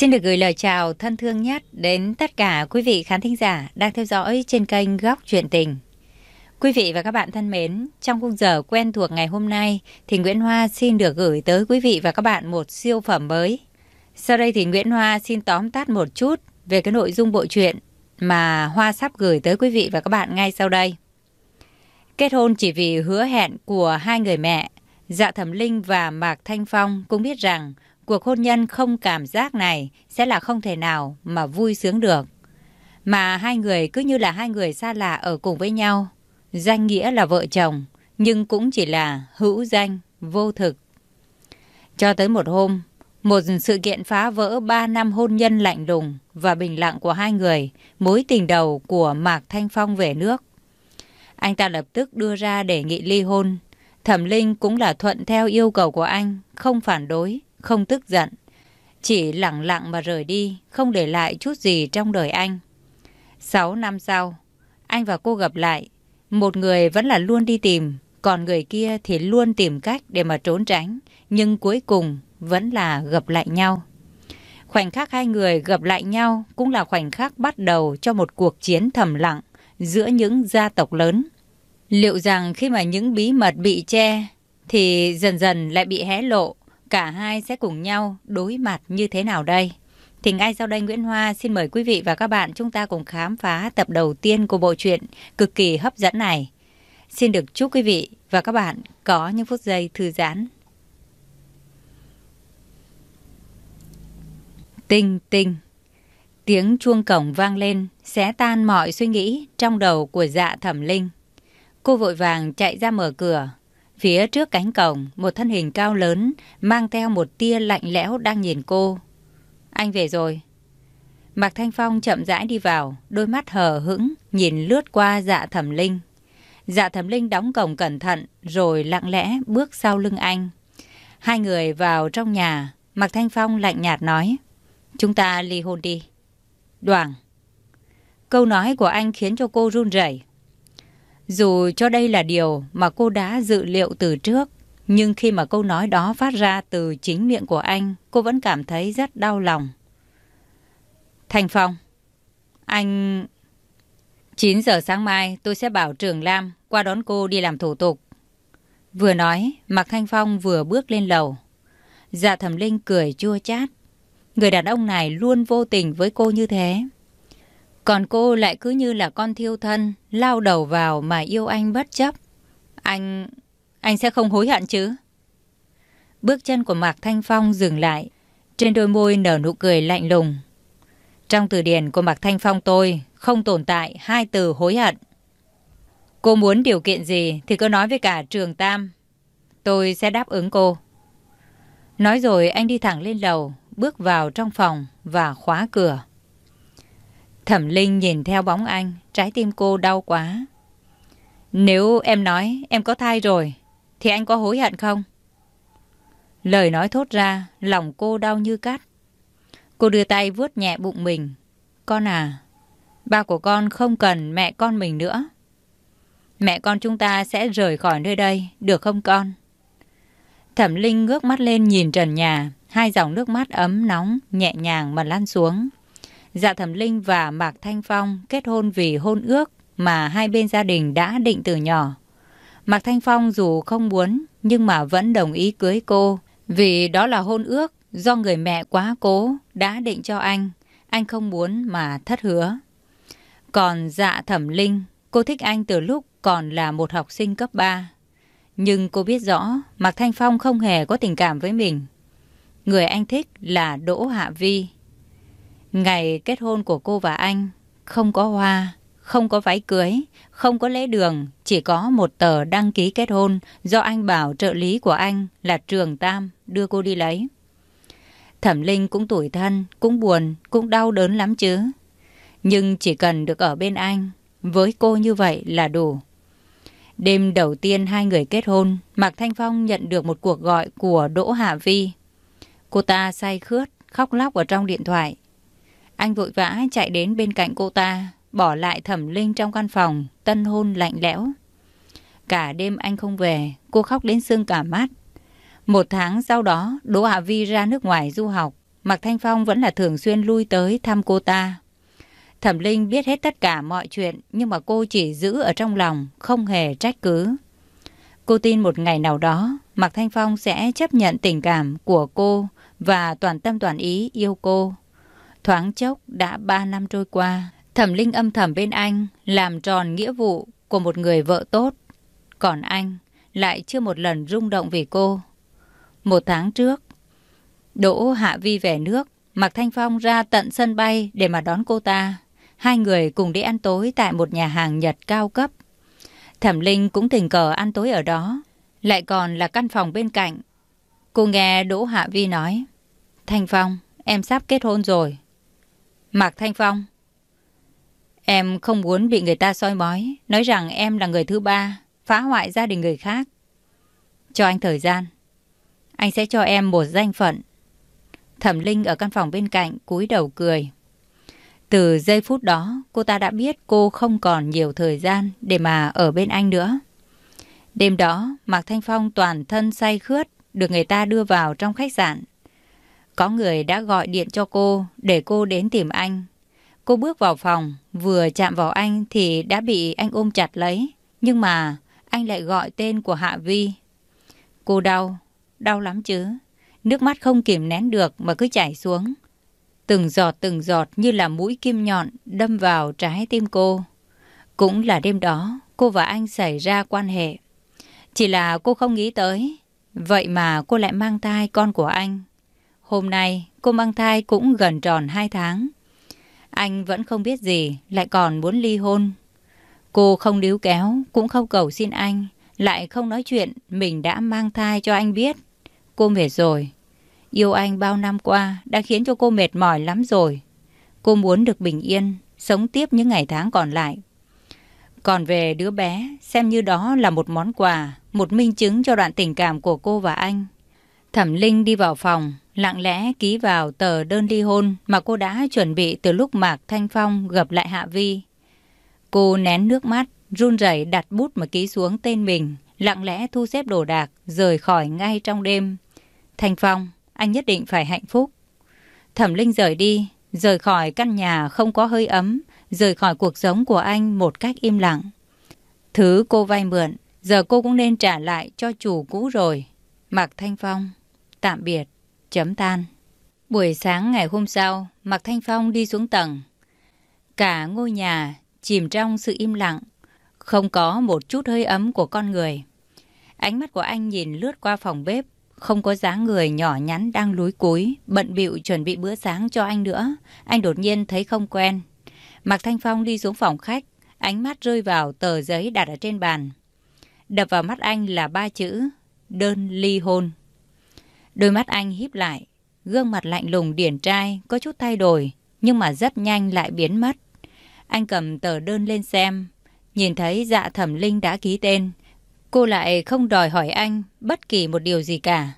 Xin được gửi lời chào thân thương nhất đến tất cả quý vị khán thính giả đang theo dõi trên kênh Góc Chuyện Tình. Quý vị và các bạn thân mến, trong khung giờ quen thuộc ngày hôm nay thì Nguyễn Hoa xin được gửi tới quý vị và các bạn một siêu phẩm mới. Sau đây thì Nguyễn Hoa xin tóm tắt một chút về cái nội dung bộ truyện mà Hoa sắp gửi tới quý vị và các bạn ngay sau đây. Kết hôn chỉ vì hứa hẹn của hai người mẹ, Dạ Thẩm Linh và Mạc Thanh Phong cũng biết rằng cuộc hôn nhân không cảm giác này sẽ là không thể nào mà vui sướng được. Mà hai người cứ như là hai người xa lạ ở cùng với nhau. Danh nghĩa là vợ chồng, nhưng cũng chỉ là hữu danh, vô thực. Cho tới một hôm, một sự kiện phá vỡ ba năm hôn nhân lạnh lùng và bình lặng của hai người, mối tình đầu của Mạc Thanh Phong về nước. Anh ta lập tức đưa ra đề nghị ly hôn. Thẩm Linh cũng là thuận theo yêu cầu của anh, không phản đối không tức giận. Chỉ lặng lặng mà rời đi, không để lại chút gì trong đời anh. Sáu năm sau, anh và cô gặp lại. Một người vẫn là luôn đi tìm, còn người kia thì luôn tìm cách để mà trốn tránh. Nhưng cuối cùng vẫn là gặp lại nhau. Khoảnh khắc hai người gặp lại nhau cũng là khoảnh khắc bắt đầu cho một cuộc chiến thầm lặng giữa những gia tộc lớn. Liệu rằng khi mà những bí mật bị che thì dần dần lại bị hé lộ cả hai sẽ cùng nhau đối mặt như thế nào đây? Thì ngay sau đây Nguyễn Hoa xin mời quý vị và các bạn chúng ta cùng khám phá tập đầu tiên của bộ truyện cực kỳ hấp dẫn này. Xin được chúc quý vị và các bạn có những phút giây thư giãn. Tinh tinh Tiếng chuông cổng vang lên, xé tan mọi suy nghĩ trong đầu của dạ thẩm linh. Cô vội vàng chạy ra mở cửa, Phía trước cánh cổng, một thân hình cao lớn mang theo một tia lạnh lẽo đang nhìn cô. Anh về rồi. Mạc Thanh Phong chậm rãi đi vào, đôi mắt hờ hững, nhìn lướt qua dạ thẩm linh. Dạ thẩm linh đóng cổng cẩn thận, rồi lặng lẽ bước sau lưng anh. Hai người vào trong nhà, Mạc Thanh Phong lạnh nhạt nói, chúng ta ly hôn đi. Đoàn. Câu nói của anh khiến cho cô run rẩy. Dù cho đây là điều mà cô đã dự liệu từ trước, nhưng khi mà câu nói đó phát ra từ chính miệng của anh, cô vẫn cảm thấy rất đau lòng. Thành Phong, anh... 9 giờ sáng mai tôi sẽ bảo trưởng Lam qua đón cô đi làm thủ tục. Vừa nói, Mạc Thanh Phong vừa bước lên lầu. Dạ thẩm linh cười chua chát. Người đàn ông này luôn vô tình với cô như thế. Còn cô lại cứ như là con thiêu thân, lao đầu vào mà yêu anh bất chấp. Anh... anh sẽ không hối hận chứ? Bước chân của Mạc Thanh Phong dừng lại, trên đôi môi nở nụ cười lạnh lùng. Trong từ điển của Mạc Thanh Phong tôi không tồn tại hai từ hối hận. Cô muốn điều kiện gì thì cứ nói với cả trường Tam. Tôi sẽ đáp ứng cô. Nói rồi anh đi thẳng lên lầu, bước vào trong phòng và khóa cửa. Thẩm Linh nhìn theo bóng anh, trái tim cô đau quá. Nếu em nói em có thai rồi, thì anh có hối hận không? Lời nói thốt ra, lòng cô đau như cắt. Cô đưa tay vuốt nhẹ bụng mình. Con à, ba của con không cần mẹ con mình nữa. Mẹ con chúng ta sẽ rời khỏi nơi đây, được không con? Thẩm Linh ngước mắt lên nhìn trần nhà, hai dòng nước mắt ấm nóng nhẹ nhàng mà lan xuống. Dạ Thẩm Linh và Mạc Thanh Phong kết hôn vì hôn ước mà hai bên gia đình đã định từ nhỏ. Mạc Thanh Phong dù không muốn nhưng mà vẫn đồng ý cưới cô vì đó là hôn ước do người mẹ quá cố đã định cho anh. Anh không muốn mà thất hứa. Còn dạ thẩm linh, cô thích anh từ lúc còn là một học sinh cấp 3. Nhưng cô biết rõ Mạc Thanh Phong không hề có tình cảm với mình. Người anh thích là Đỗ Hạ Vi. Ngày kết hôn của cô và anh không có hoa, không có váy cưới, không có lễ đường, chỉ có một tờ đăng ký kết hôn do anh bảo trợ lý của anh là Trường Tam đưa cô đi lấy. Thẩm Linh cũng tủi thân, cũng buồn, cũng đau đớn lắm chứ. Nhưng chỉ cần được ở bên anh, với cô như vậy là đủ. Đêm đầu tiên hai người kết hôn, Mạc Thanh Phong nhận được một cuộc gọi của Đỗ Hạ Vi. Cô ta say khướt, khóc lóc ở trong điện thoại, anh vội vã chạy đến bên cạnh cô ta, bỏ lại thẩm linh trong căn phòng, tân hôn lạnh lẽo. Cả đêm anh không về, cô khóc đến sưng cả mắt. Một tháng sau đó, Đỗ Hạ Vi ra nước ngoài du học. Mạc Thanh Phong vẫn là thường xuyên lui tới thăm cô ta. Thẩm Linh biết hết tất cả mọi chuyện nhưng mà cô chỉ giữ ở trong lòng, không hề trách cứ. Cô tin một ngày nào đó, Mạc Thanh Phong sẽ chấp nhận tình cảm của cô và toàn tâm toàn ý yêu cô. Thoáng chốc đã ba năm trôi qua, Thẩm Linh âm thầm bên anh làm tròn nghĩa vụ của một người vợ tốt. Còn anh lại chưa một lần rung động vì cô. Một tháng trước, Đỗ Hạ Vi về nước, Mạc Thanh Phong ra tận sân bay để mà đón cô ta. Hai người cùng đi ăn tối tại một nhà hàng Nhật cao cấp. Thẩm Linh cũng tình cờ ăn tối ở đó, lại còn là căn phòng bên cạnh. Cô nghe Đỗ Hạ Vi nói, Thanh Phong, em sắp kết hôn rồi. Mạc Thanh Phong. Em không muốn bị người ta soi mói, nói rằng em là người thứ ba, phá hoại gia đình người khác. Cho anh thời gian. Anh sẽ cho em một danh phận. Thẩm Linh ở căn phòng bên cạnh cúi đầu cười. Từ giây phút đó, cô ta đã biết cô không còn nhiều thời gian để mà ở bên anh nữa. Đêm đó, Mạc Thanh Phong toàn thân say khướt, được người ta đưa vào trong khách sạn có người đã gọi điện cho cô để cô đến tìm anh. Cô bước vào phòng, vừa chạm vào anh thì đã bị anh ôm chặt lấy. Nhưng mà anh lại gọi tên của Hạ Vi. Cô đau, đau lắm chứ. Nước mắt không kìm nén được mà cứ chảy xuống. Từng giọt từng giọt như là mũi kim nhọn đâm vào trái tim cô. Cũng là đêm đó cô và anh xảy ra quan hệ. Chỉ là cô không nghĩ tới. Vậy mà cô lại mang thai con của anh. Hôm nay, cô mang thai cũng gần tròn 2 tháng. Anh vẫn không biết gì, lại còn muốn ly hôn. Cô không níu kéo, cũng không cầu xin anh, lại không nói chuyện mình đã mang thai cho anh biết. Cô mệt rồi. Yêu anh bao năm qua đã khiến cho cô mệt mỏi lắm rồi. Cô muốn được bình yên, sống tiếp những ngày tháng còn lại. Còn về đứa bé, xem như đó là một món quà, một minh chứng cho đoạn tình cảm của cô và anh. Thẩm Linh đi vào phòng, lặng lẽ ký vào tờ đơn ly hôn mà cô đã chuẩn bị từ lúc Mạc Thanh Phong gặp lại Hạ Vi. Cô nén nước mắt, run rẩy đặt bút mà ký xuống tên mình, lặng lẽ thu xếp đồ đạc, rời khỏi ngay trong đêm. Thanh Phong, anh nhất định phải hạnh phúc. Thẩm Linh rời đi, rời khỏi căn nhà không có hơi ấm, rời khỏi cuộc sống của anh một cách im lặng. Thứ cô vay mượn, giờ cô cũng nên trả lại cho chủ cũ rồi. Mạc Thanh Phong, tạm biệt chấm than. Buổi sáng ngày hôm sau, Mạc Thanh Phong đi xuống tầng. Cả ngôi nhà chìm trong sự im lặng, không có một chút hơi ấm của con người. Ánh mắt của anh nhìn lướt qua phòng bếp, không có dáng người nhỏ nhắn đang lúi cúi, bận bịu chuẩn bị bữa sáng cho anh nữa. Anh đột nhiên thấy không quen. Mạc Thanh Phong đi xuống phòng khách, ánh mắt rơi vào tờ giấy đặt ở trên bàn. Đập vào mắt anh là ba chữ, đơn ly hôn. Đôi mắt anh híp lại, gương mặt lạnh lùng điển trai có chút thay đổi, nhưng mà rất nhanh lại biến mất. Anh cầm tờ đơn lên xem, nhìn thấy dạ thẩm linh đã ký tên. Cô lại không đòi hỏi anh bất kỳ một điều gì cả.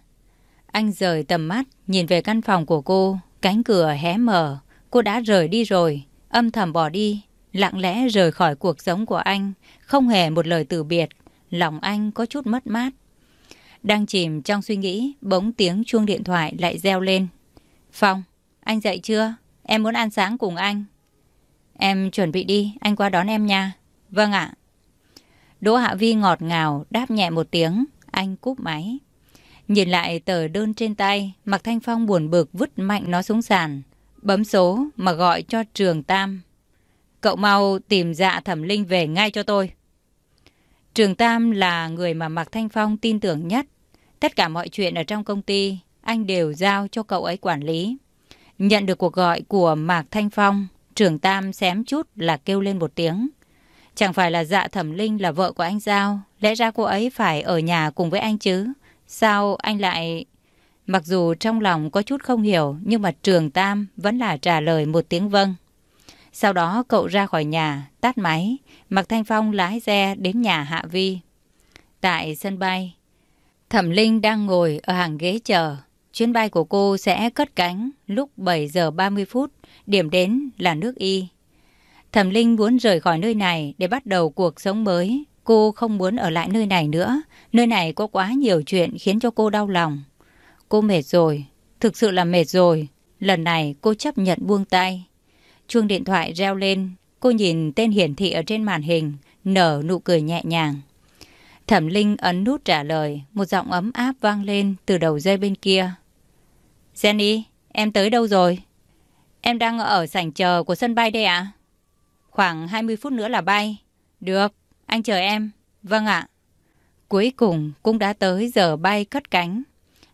Anh rời tầm mắt, nhìn về căn phòng của cô, cánh cửa hé mở. Cô đã rời đi rồi, âm thầm bỏ đi, lặng lẽ rời khỏi cuộc sống của anh, không hề một lời từ biệt. Lòng anh có chút mất mát. Đang chìm trong suy nghĩ, bỗng tiếng chuông điện thoại lại reo lên. Phong, anh dậy chưa? Em muốn ăn sáng cùng anh. Em chuẩn bị đi, anh qua đón em nha. Vâng ạ. Đỗ Hạ Vi ngọt ngào, đáp nhẹ một tiếng, anh cúp máy. Nhìn lại tờ đơn trên tay, Mạc Thanh Phong buồn bực vứt mạnh nó xuống sàn. Bấm số mà gọi cho Trường Tam. Cậu mau tìm dạ thẩm linh về ngay cho tôi. Trường Tam là người mà Mạc Thanh Phong tin tưởng nhất. Tất cả mọi chuyện ở trong công ty, anh đều giao cho cậu ấy quản lý. Nhận được cuộc gọi của Mạc Thanh Phong, Trường Tam xém chút là kêu lên một tiếng. Chẳng phải là dạ thẩm linh là vợ của anh Giao, lẽ ra cô ấy phải ở nhà cùng với anh chứ. Sao anh lại... Mặc dù trong lòng có chút không hiểu, nhưng mà Trường Tam vẫn là trả lời một tiếng vâng. Sau đó cậu ra khỏi nhà, tắt máy, mặc Thanh Phong lái xe đến nhà Hạ Vi. Tại sân bay, Thẩm Linh đang ngồi ở hàng ghế chờ. Chuyến bay của cô sẽ cất cánh lúc 7 giờ 30 phút, điểm đến là nước Y. Thẩm Linh muốn rời khỏi nơi này để bắt đầu cuộc sống mới. Cô không muốn ở lại nơi này nữa, nơi này có quá nhiều chuyện khiến cho cô đau lòng. Cô mệt rồi, thực sự là mệt rồi. Lần này cô chấp nhận buông tay. Chuông điện thoại reo lên, cô nhìn tên hiển thị ở trên màn hình, nở nụ cười nhẹ nhàng. Thẩm Linh ấn nút trả lời, một giọng ấm áp vang lên từ đầu dây bên kia. Jenny, em tới đâu rồi? Em đang ở sảnh chờ của sân bay đây ạ. À? Khoảng 20 phút nữa là bay. Được, anh chờ em. Vâng ạ. Cuối cùng cũng đã tới giờ bay cất cánh.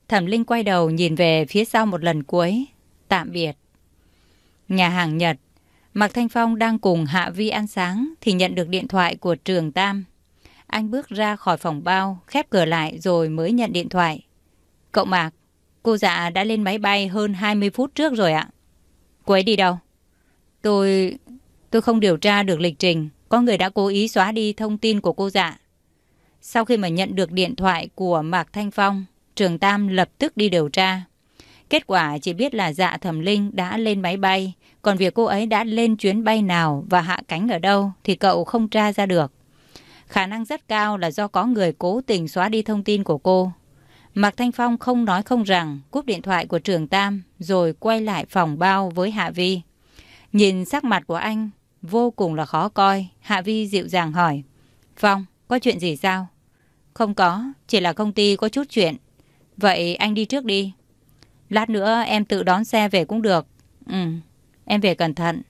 Thẩm Linh quay đầu nhìn về phía sau một lần cuối. Tạm biệt. Nhà hàng Nhật Mạc Thanh Phong đang cùng Hạ Vi ăn sáng thì nhận được điện thoại của Trường Tam. Anh bước ra khỏi phòng bao, khép cửa lại rồi mới nhận điện thoại. Cậu Mạc, cô dạ đã lên máy bay hơn 20 phút trước rồi ạ. Cô ấy đi đâu? Tôi... tôi không điều tra được lịch trình. Có người đã cố ý xóa đi thông tin của cô dạ. Sau khi mà nhận được điện thoại của Mạc Thanh Phong, Trường Tam lập tức đi điều tra. Kết quả chỉ biết là dạ thẩm linh đã lên máy bay, còn việc cô ấy đã lên chuyến bay nào và hạ cánh ở đâu thì cậu không tra ra được. Khả năng rất cao là do có người cố tình xóa đi thông tin của cô. Mạc Thanh Phong không nói không rằng cúp điện thoại của trường Tam rồi quay lại phòng bao với Hạ Vi. Nhìn sắc mặt của anh vô cùng là khó coi, Hạ Vi dịu dàng hỏi. Phong, có chuyện gì sao? Không có, chỉ là công ty có chút chuyện. Vậy anh đi trước đi. Lát nữa em tự đón xe về cũng được. Ừ, em về cẩn thận.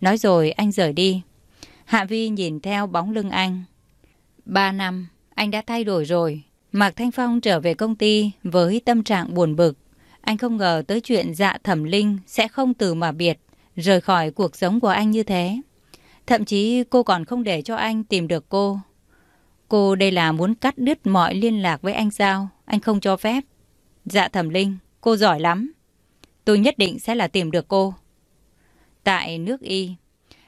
Nói rồi anh rời đi. Hạ Vi nhìn theo bóng lưng anh. Ba năm, anh đã thay đổi rồi. Mạc Thanh Phong trở về công ty với tâm trạng buồn bực. Anh không ngờ tới chuyện dạ thẩm linh sẽ không từ mà biệt, rời khỏi cuộc sống của anh như thế. Thậm chí cô còn không để cho anh tìm được cô. Cô đây là muốn cắt đứt mọi liên lạc với anh sao? Anh không cho phép. Dạ thẩm linh, Cô giỏi lắm. Tôi nhất định sẽ là tìm được cô. Tại nước Y,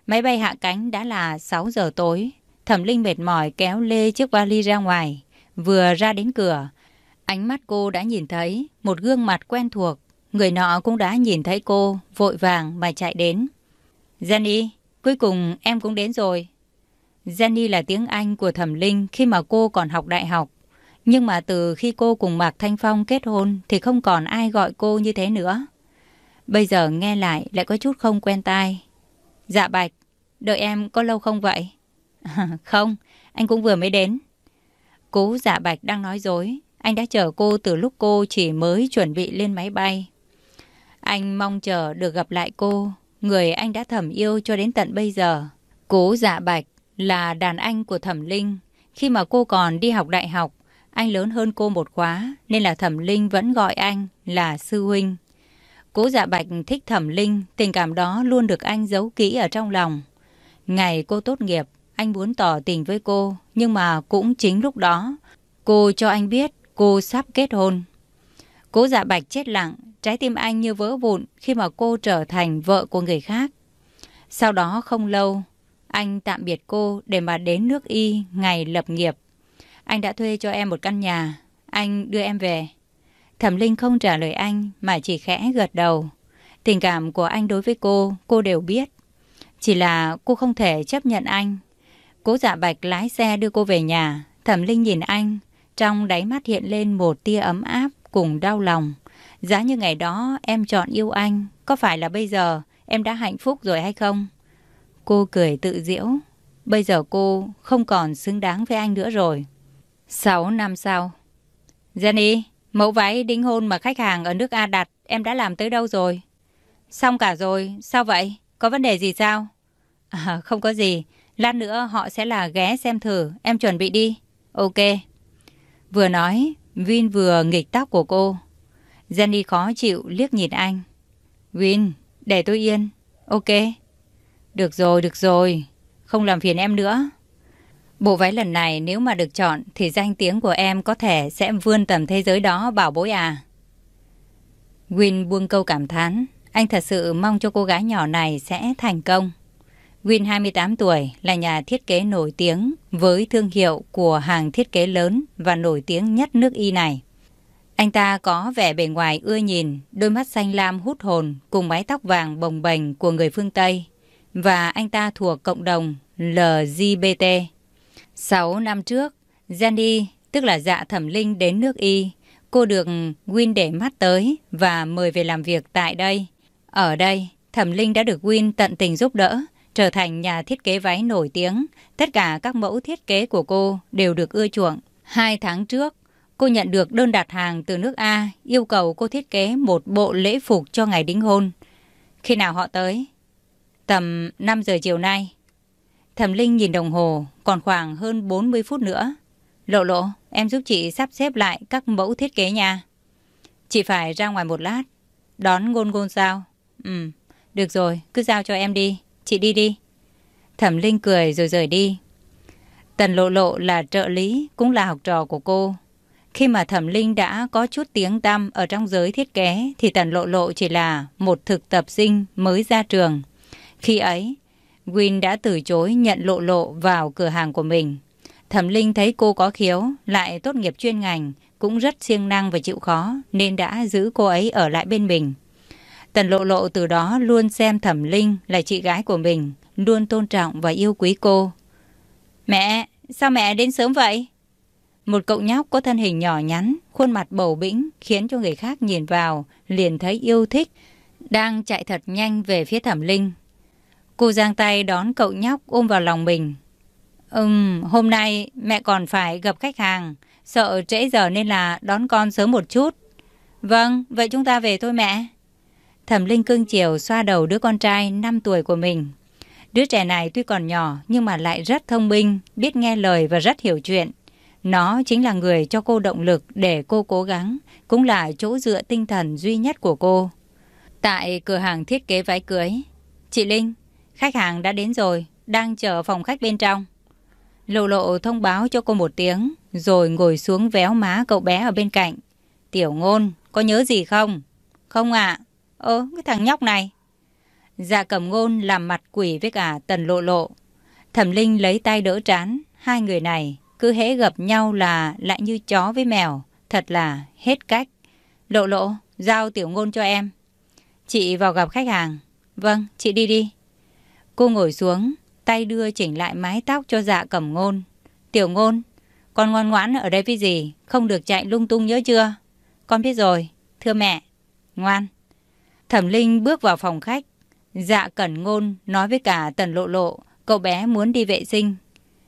máy bay hạ cánh đã là 6 giờ tối. Thẩm Linh mệt mỏi kéo lê chiếc vali ra ngoài. Vừa ra đến cửa, ánh mắt cô đã nhìn thấy một gương mặt quen thuộc. Người nọ cũng đã nhìn thấy cô, vội vàng mà chạy đến. Jenny, cuối cùng em cũng đến rồi. Jenny là tiếng Anh của Thẩm Linh khi mà cô còn học đại học. Nhưng mà từ khi cô cùng Mạc Thanh Phong kết hôn thì không còn ai gọi cô như thế nữa. Bây giờ nghe lại lại có chút không quen tai. Dạ Bạch, đợi em có lâu không vậy? không, anh cũng vừa mới đến. cú dạ Bạch đang nói dối. Anh đã chờ cô từ lúc cô chỉ mới chuẩn bị lên máy bay. Anh mong chờ được gặp lại cô, người anh đã thầm yêu cho đến tận bây giờ. cú dạ Bạch là đàn anh của Thẩm Linh. Khi mà cô còn đi học đại học, anh lớn hơn cô một khóa, nên là Thẩm Linh vẫn gọi anh là sư huynh. Cố dạ bạch thích Thẩm Linh, tình cảm đó luôn được anh giấu kỹ ở trong lòng. Ngày cô tốt nghiệp, anh muốn tỏ tình với cô, nhưng mà cũng chính lúc đó, cô cho anh biết cô sắp kết hôn. Cố dạ bạch chết lặng, trái tim anh như vỡ vụn khi mà cô trở thành vợ của người khác. Sau đó không lâu, anh tạm biệt cô để mà đến nước Y ngày lập nghiệp. Anh đã thuê cho em một căn nhà. Anh đưa em về. Thẩm Linh không trả lời anh mà chỉ khẽ gật đầu. Tình cảm của anh đối với cô, cô đều biết. Chỉ là cô không thể chấp nhận anh. Cố dạ bạch lái xe đưa cô về nhà. Thẩm Linh nhìn anh. Trong đáy mắt hiện lên một tia ấm áp cùng đau lòng. Giá như ngày đó em chọn yêu anh, có phải là bây giờ em đã hạnh phúc rồi hay không? Cô cười tự diễu. Bây giờ cô không còn xứng đáng với anh nữa rồi. 6 năm sau Jenny, mẫu váy đính hôn mà khách hàng ở nước A đặt em đã làm tới đâu rồi? Xong cả rồi, sao vậy? Có vấn đề gì sao? À, không có gì, lát nữa họ sẽ là ghé xem thử, em chuẩn bị đi. Ok. Vừa nói, Vin vừa nghịch tóc của cô. Jenny khó chịu liếc nhìn anh. Vin, để tôi yên. Ok. Được rồi, được rồi. Không làm phiền em nữa. Bộ váy lần này nếu mà được chọn thì danh tiếng của em có thể sẽ vươn tầm thế giới đó bảo bối à. Win buông câu cảm thán, anh thật sự mong cho cô gái nhỏ này sẽ thành công. Win 28 tuổi là nhà thiết kế nổi tiếng với thương hiệu của hàng thiết kế lớn và nổi tiếng nhất nước Y này. Anh ta có vẻ bề ngoài ưa nhìn, đôi mắt xanh lam hút hồn cùng mái tóc vàng bồng bềnh của người phương Tây. Và anh ta thuộc cộng đồng LGBT 6 năm trước, Jenny, tức là dạ thẩm linh đến nước Y, cô được Win để mắt tới và mời về làm việc tại đây. Ở đây, thẩm linh đã được Win tận tình giúp đỡ, trở thành nhà thiết kế váy nổi tiếng. Tất cả các mẫu thiết kế của cô đều được ưa chuộng. Hai tháng trước, cô nhận được đơn đặt hàng từ nước A yêu cầu cô thiết kế một bộ lễ phục cho ngày đính hôn. Khi nào họ tới? Tầm 5 giờ chiều nay, Thẩm Linh nhìn đồng hồ, còn khoảng hơn 40 phút nữa. Lộ lộ, em giúp chị sắp xếp lại các mẫu thiết kế nha. Chị phải ra ngoài một lát, đón ngôn ngôn sao? Ừ, được rồi, cứ giao cho em đi, chị đi đi. Thẩm Linh cười rồi rời đi. Tần lộ lộ là trợ lý, cũng là học trò của cô. Khi mà Thẩm Linh đã có chút tiếng tăm ở trong giới thiết kế thì Tần Lộ Lộ chỉ là một thực tập sinh mới ra trường. Khi ấy, Win đã từ chối nhận lộ lộ vào cửa hàng của mình. Thẩm Linh thấy cô có khiếu, lại tốt nghiệp chuyên ngành, cũng rất siêng năng và chịu khó nên đã giữ cô ấy ở lại bên mình. Tần lộ lộ từ đó luôn xem Thẩm Linh là chị gái của mình, luôn tôn trọng và yêu quý cô. Mẹ, sao mẹ đến sớm vậy? Một cậu nhóc có thân hình nhỏ nhắn, khuôn mặt bầu bĩnh khiến cho người khác nhìn vào, liền thấy yêu thích, đang chạy thật nhanh về phía Thẩm Linh. Cô giang tay đón cậu nhóc ôm vào lòng mình. Ừm, hôm nay mẹ còn phải gặp khách hàng. Sợ trễ giờ nên là đón con sớm một chút. Vâng, vậy chúng ta về thôi mẹ. Thẩm Linh cưng chiều xoa đầu đứa con trai 5 tuổi của mình. Đứa trẻ này tuy còn nhỏ nhưng mà lại rất thông minh, biết nghe lời và rất hiểu chuyện. Nó chính là người cho cô động lực để cô cố gắng, cũng là chỗ dựa tinh thần duy nhất của cô. Tại cửa hàng thiết kế váy cưới, chị Linh, Khách hàng đã đến rồi, đang chờ phòng khách bên trong. Lộ lộ thông báo cho cô một tiếng, rồi ngồi xuống véo má cậu bé ở bên cạnh. Tiểu ngôn, có nhớ gì không? Không ạ. Ơ, cái thằng nhóc này. Dạ cầm ngôn làm mặt quỷ với cả tần lộ lộ. Thẩm Linh lấy tay đỡ trán, hai người này cứ hễ gặp nhau là lại như chó với mèo, thật là hết cách. Lộ lộ, giao tiểu ngôn cho em. Chị vào gặp khách hàng. Vâng, chị đi đi. Cô ngồi xuống, tay đưa chỉnh lại mái tóc cho dạ cẩm ngôn. Tiểu ngôn, con ngoan ngoãn ở đây với gì, không được chạy lung tung nhớ chưa? Con biết rồi, thưa mẹ. Ngoan. Thẩm Linh bước vào phòng khách. Dạ cẩn ngôn nói với cả tần lộ lộ, cậu bé muốn đi vệ sinh.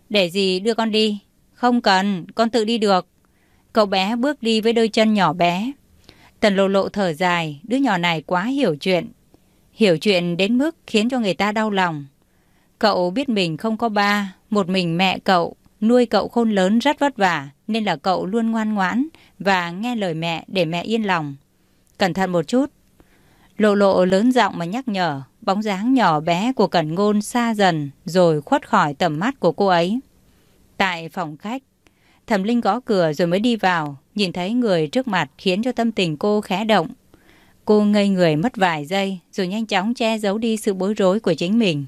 Để gì đưa con đi? Không cần, con tự đi được. Cậu bé bước đi với đôi chân nhỏ bé. Tần lộ lộ thở dài, đứa nhỏ này quá hiểu chuyện, hiểu chuyện đến mức khiến cho người ta đau lòng. Cậu biết mình không có ba, một mình mẹ cậu, nuôi cậu khôn lớn rất vất vả, nên là cậu luôn ngoan ngoãn và nghe lời mẹ để mẹ yên lòng. Cẩn thận một chút. Lộ lộ lớn giọng mà nhắc nhở, bóng dáng nhỏ bé của Cẩn Ngôn xa dần rồi khuất khỏi tầm mắt của cô ấy. Tại phòng khách, Thẩm Linh gõ cửa rồi mới đi vào, nhìn thấy người trước mặt khiến cho tâm tình cô khẽ động, Cô ngây người mất vài giây rồi nhanh chóng che giấu đi sự bối rối của chính mình.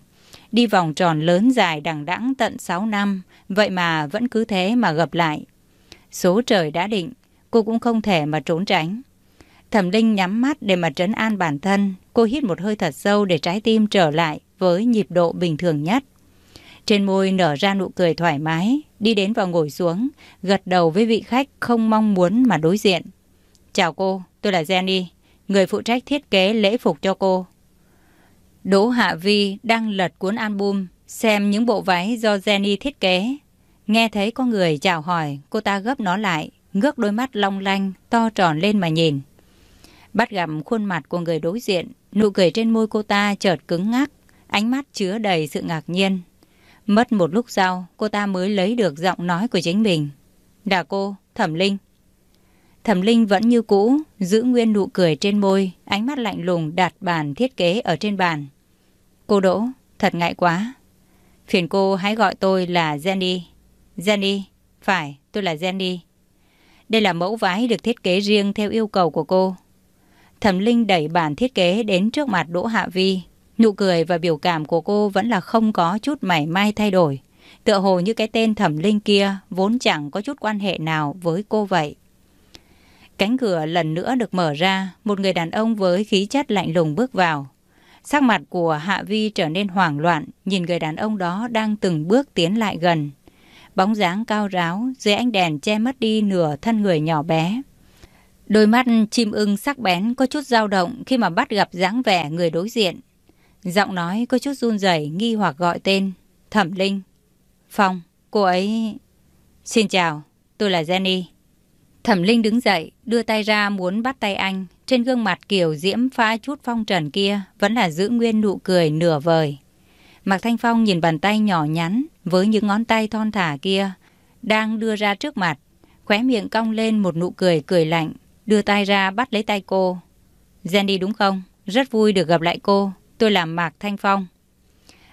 Đi vòng tròn lớn dài đằng đẵng tận 6 năm, vậy mà vẫn cứ thế mà gặp lại. Số trời đã định, cô cũng không thể mà trốn tránh. Thẩm Linh nhắm mắt để mà trấn an bản thân, cô hít một hơi thật sâu để trái tim trở lại với nhịp độ bình thường nhất. Trên môi nở ra nụ cười thoải mái, đi đến và ngồi xuống, gật đầu với vị khách không mong muốn mà đối diện. Chào cô, tôi là Jenny người phụ trách thiết kế lễ phục cho cô. Đỗ Hạ Vi đang lật cuốn album, xem những bộ váy do Jenny thiết kế. Nghe thấy có người chào hỏi, cô ta gấp nó lại, ngước đôi mắt long lanh, to tròn lên mà nhìn. Bắt gặp khuôn mặt của người đối diện, nụ cười trên môi cô ta chợt cứng ngắc, ánh mắt chứa đầy sự ngạc nhiên. Mất một lúc sau, cô ta mới lấy được giọng nói của chính mình. Là cô, Thẩm Linh. Thẩm Linh vẫn như cũ, giữ nguyên nụ cười trên môi, ánh mắt lạnh lùng đặt bàn thiết kế ở trên bàn. Cô Đỗ, thật ngại quá. Phiền cô hãy gọi tôi là Jenny. Jenny, phải, tôi là Jenny. Đây là mẫu váy được thiết kế riêng theo yêu cầu của cô. Thẩm Linh đẩy bản thiết kế đến trước mặt Đỗ Hạ Vi. Nụ cười và biểu cảm của cô vẫn là không có chút mảy may thay đổi. Tựa hồ như cái tên Thẩm Linh kia vốn chẳng có chút quan hệ nào với cô vậy. Cánh cửa lần nữa được mở ra, một người đàn ông với khí chất lạnh lùng bước vào. Sắc mặt của Hạ Vi trở nên hoảng loạn, nhìn người đàn ông đó đang từng bước tiến lại gần. Bóng dáng cao ráo, dưới ánh đèn che mất đi nửa thân người nhỏ bé. Đôi mắt chim ưng sắc bén có chút dao động khi mà bắt gặp dáng vẻ người đối diện. Giọng nói có chút run rẩy nghi hoặc gọi tên. Thẩm Linh. Phong, cô ấy... Xin chào, tôi là Jenny. Thẩm Linh đứng dậy, đưa tay ra muốn bắt tay anh. Trên gương mặt kiểu diễm phá chút phong trần kia vẫn là giữ nguyên nụ cười nửa vời. Mạc Thanh Phong nhìn bàn tay nhỏ nhắn với những ngón tay thon thả kia đang đưa ra trước mặt. Khóe miệng cong lên một nụ cười cười lạnh, đưa tay ra bắt lấy tay cô. Jenny đúng không? Rất vui được gặp lại cô. Tôi là Mạc Thanh Phong.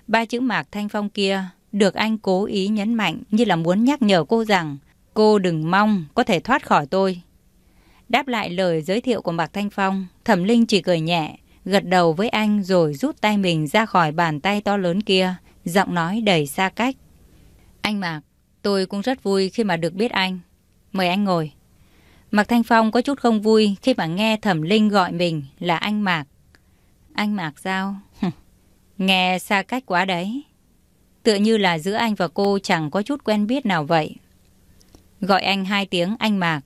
Ba chữ Mạc Thanh Phong kia được anh cố ý nhấn mạnh như là muốn nhắc nhở cô rằng Cô đừng mong có thể thoát khỏi tôi. Đáp lại lời giới thiệu của Mạc Thanh Phong, Thẩm Linh chỉ cười nhẹ, gật đầu với anh rồi rút tay mình ra khỏi bàn tay to lớn kia, giọng nói đầy xa cách. Anh Mạc, tôi cũng rất vui khi mà được biết anh. Mời anh ngồi. Mạc Thanh Phong có chút không vui khi mà nghe Thẩm Linh gọi mình là anh Mạc. Anh Mạc sao? nghe xa cách quá đấy. Tựa như là giữa anh và cô chẳng có chút quen biết nào vậy. Gọi anh hai tiếng anh Mạc.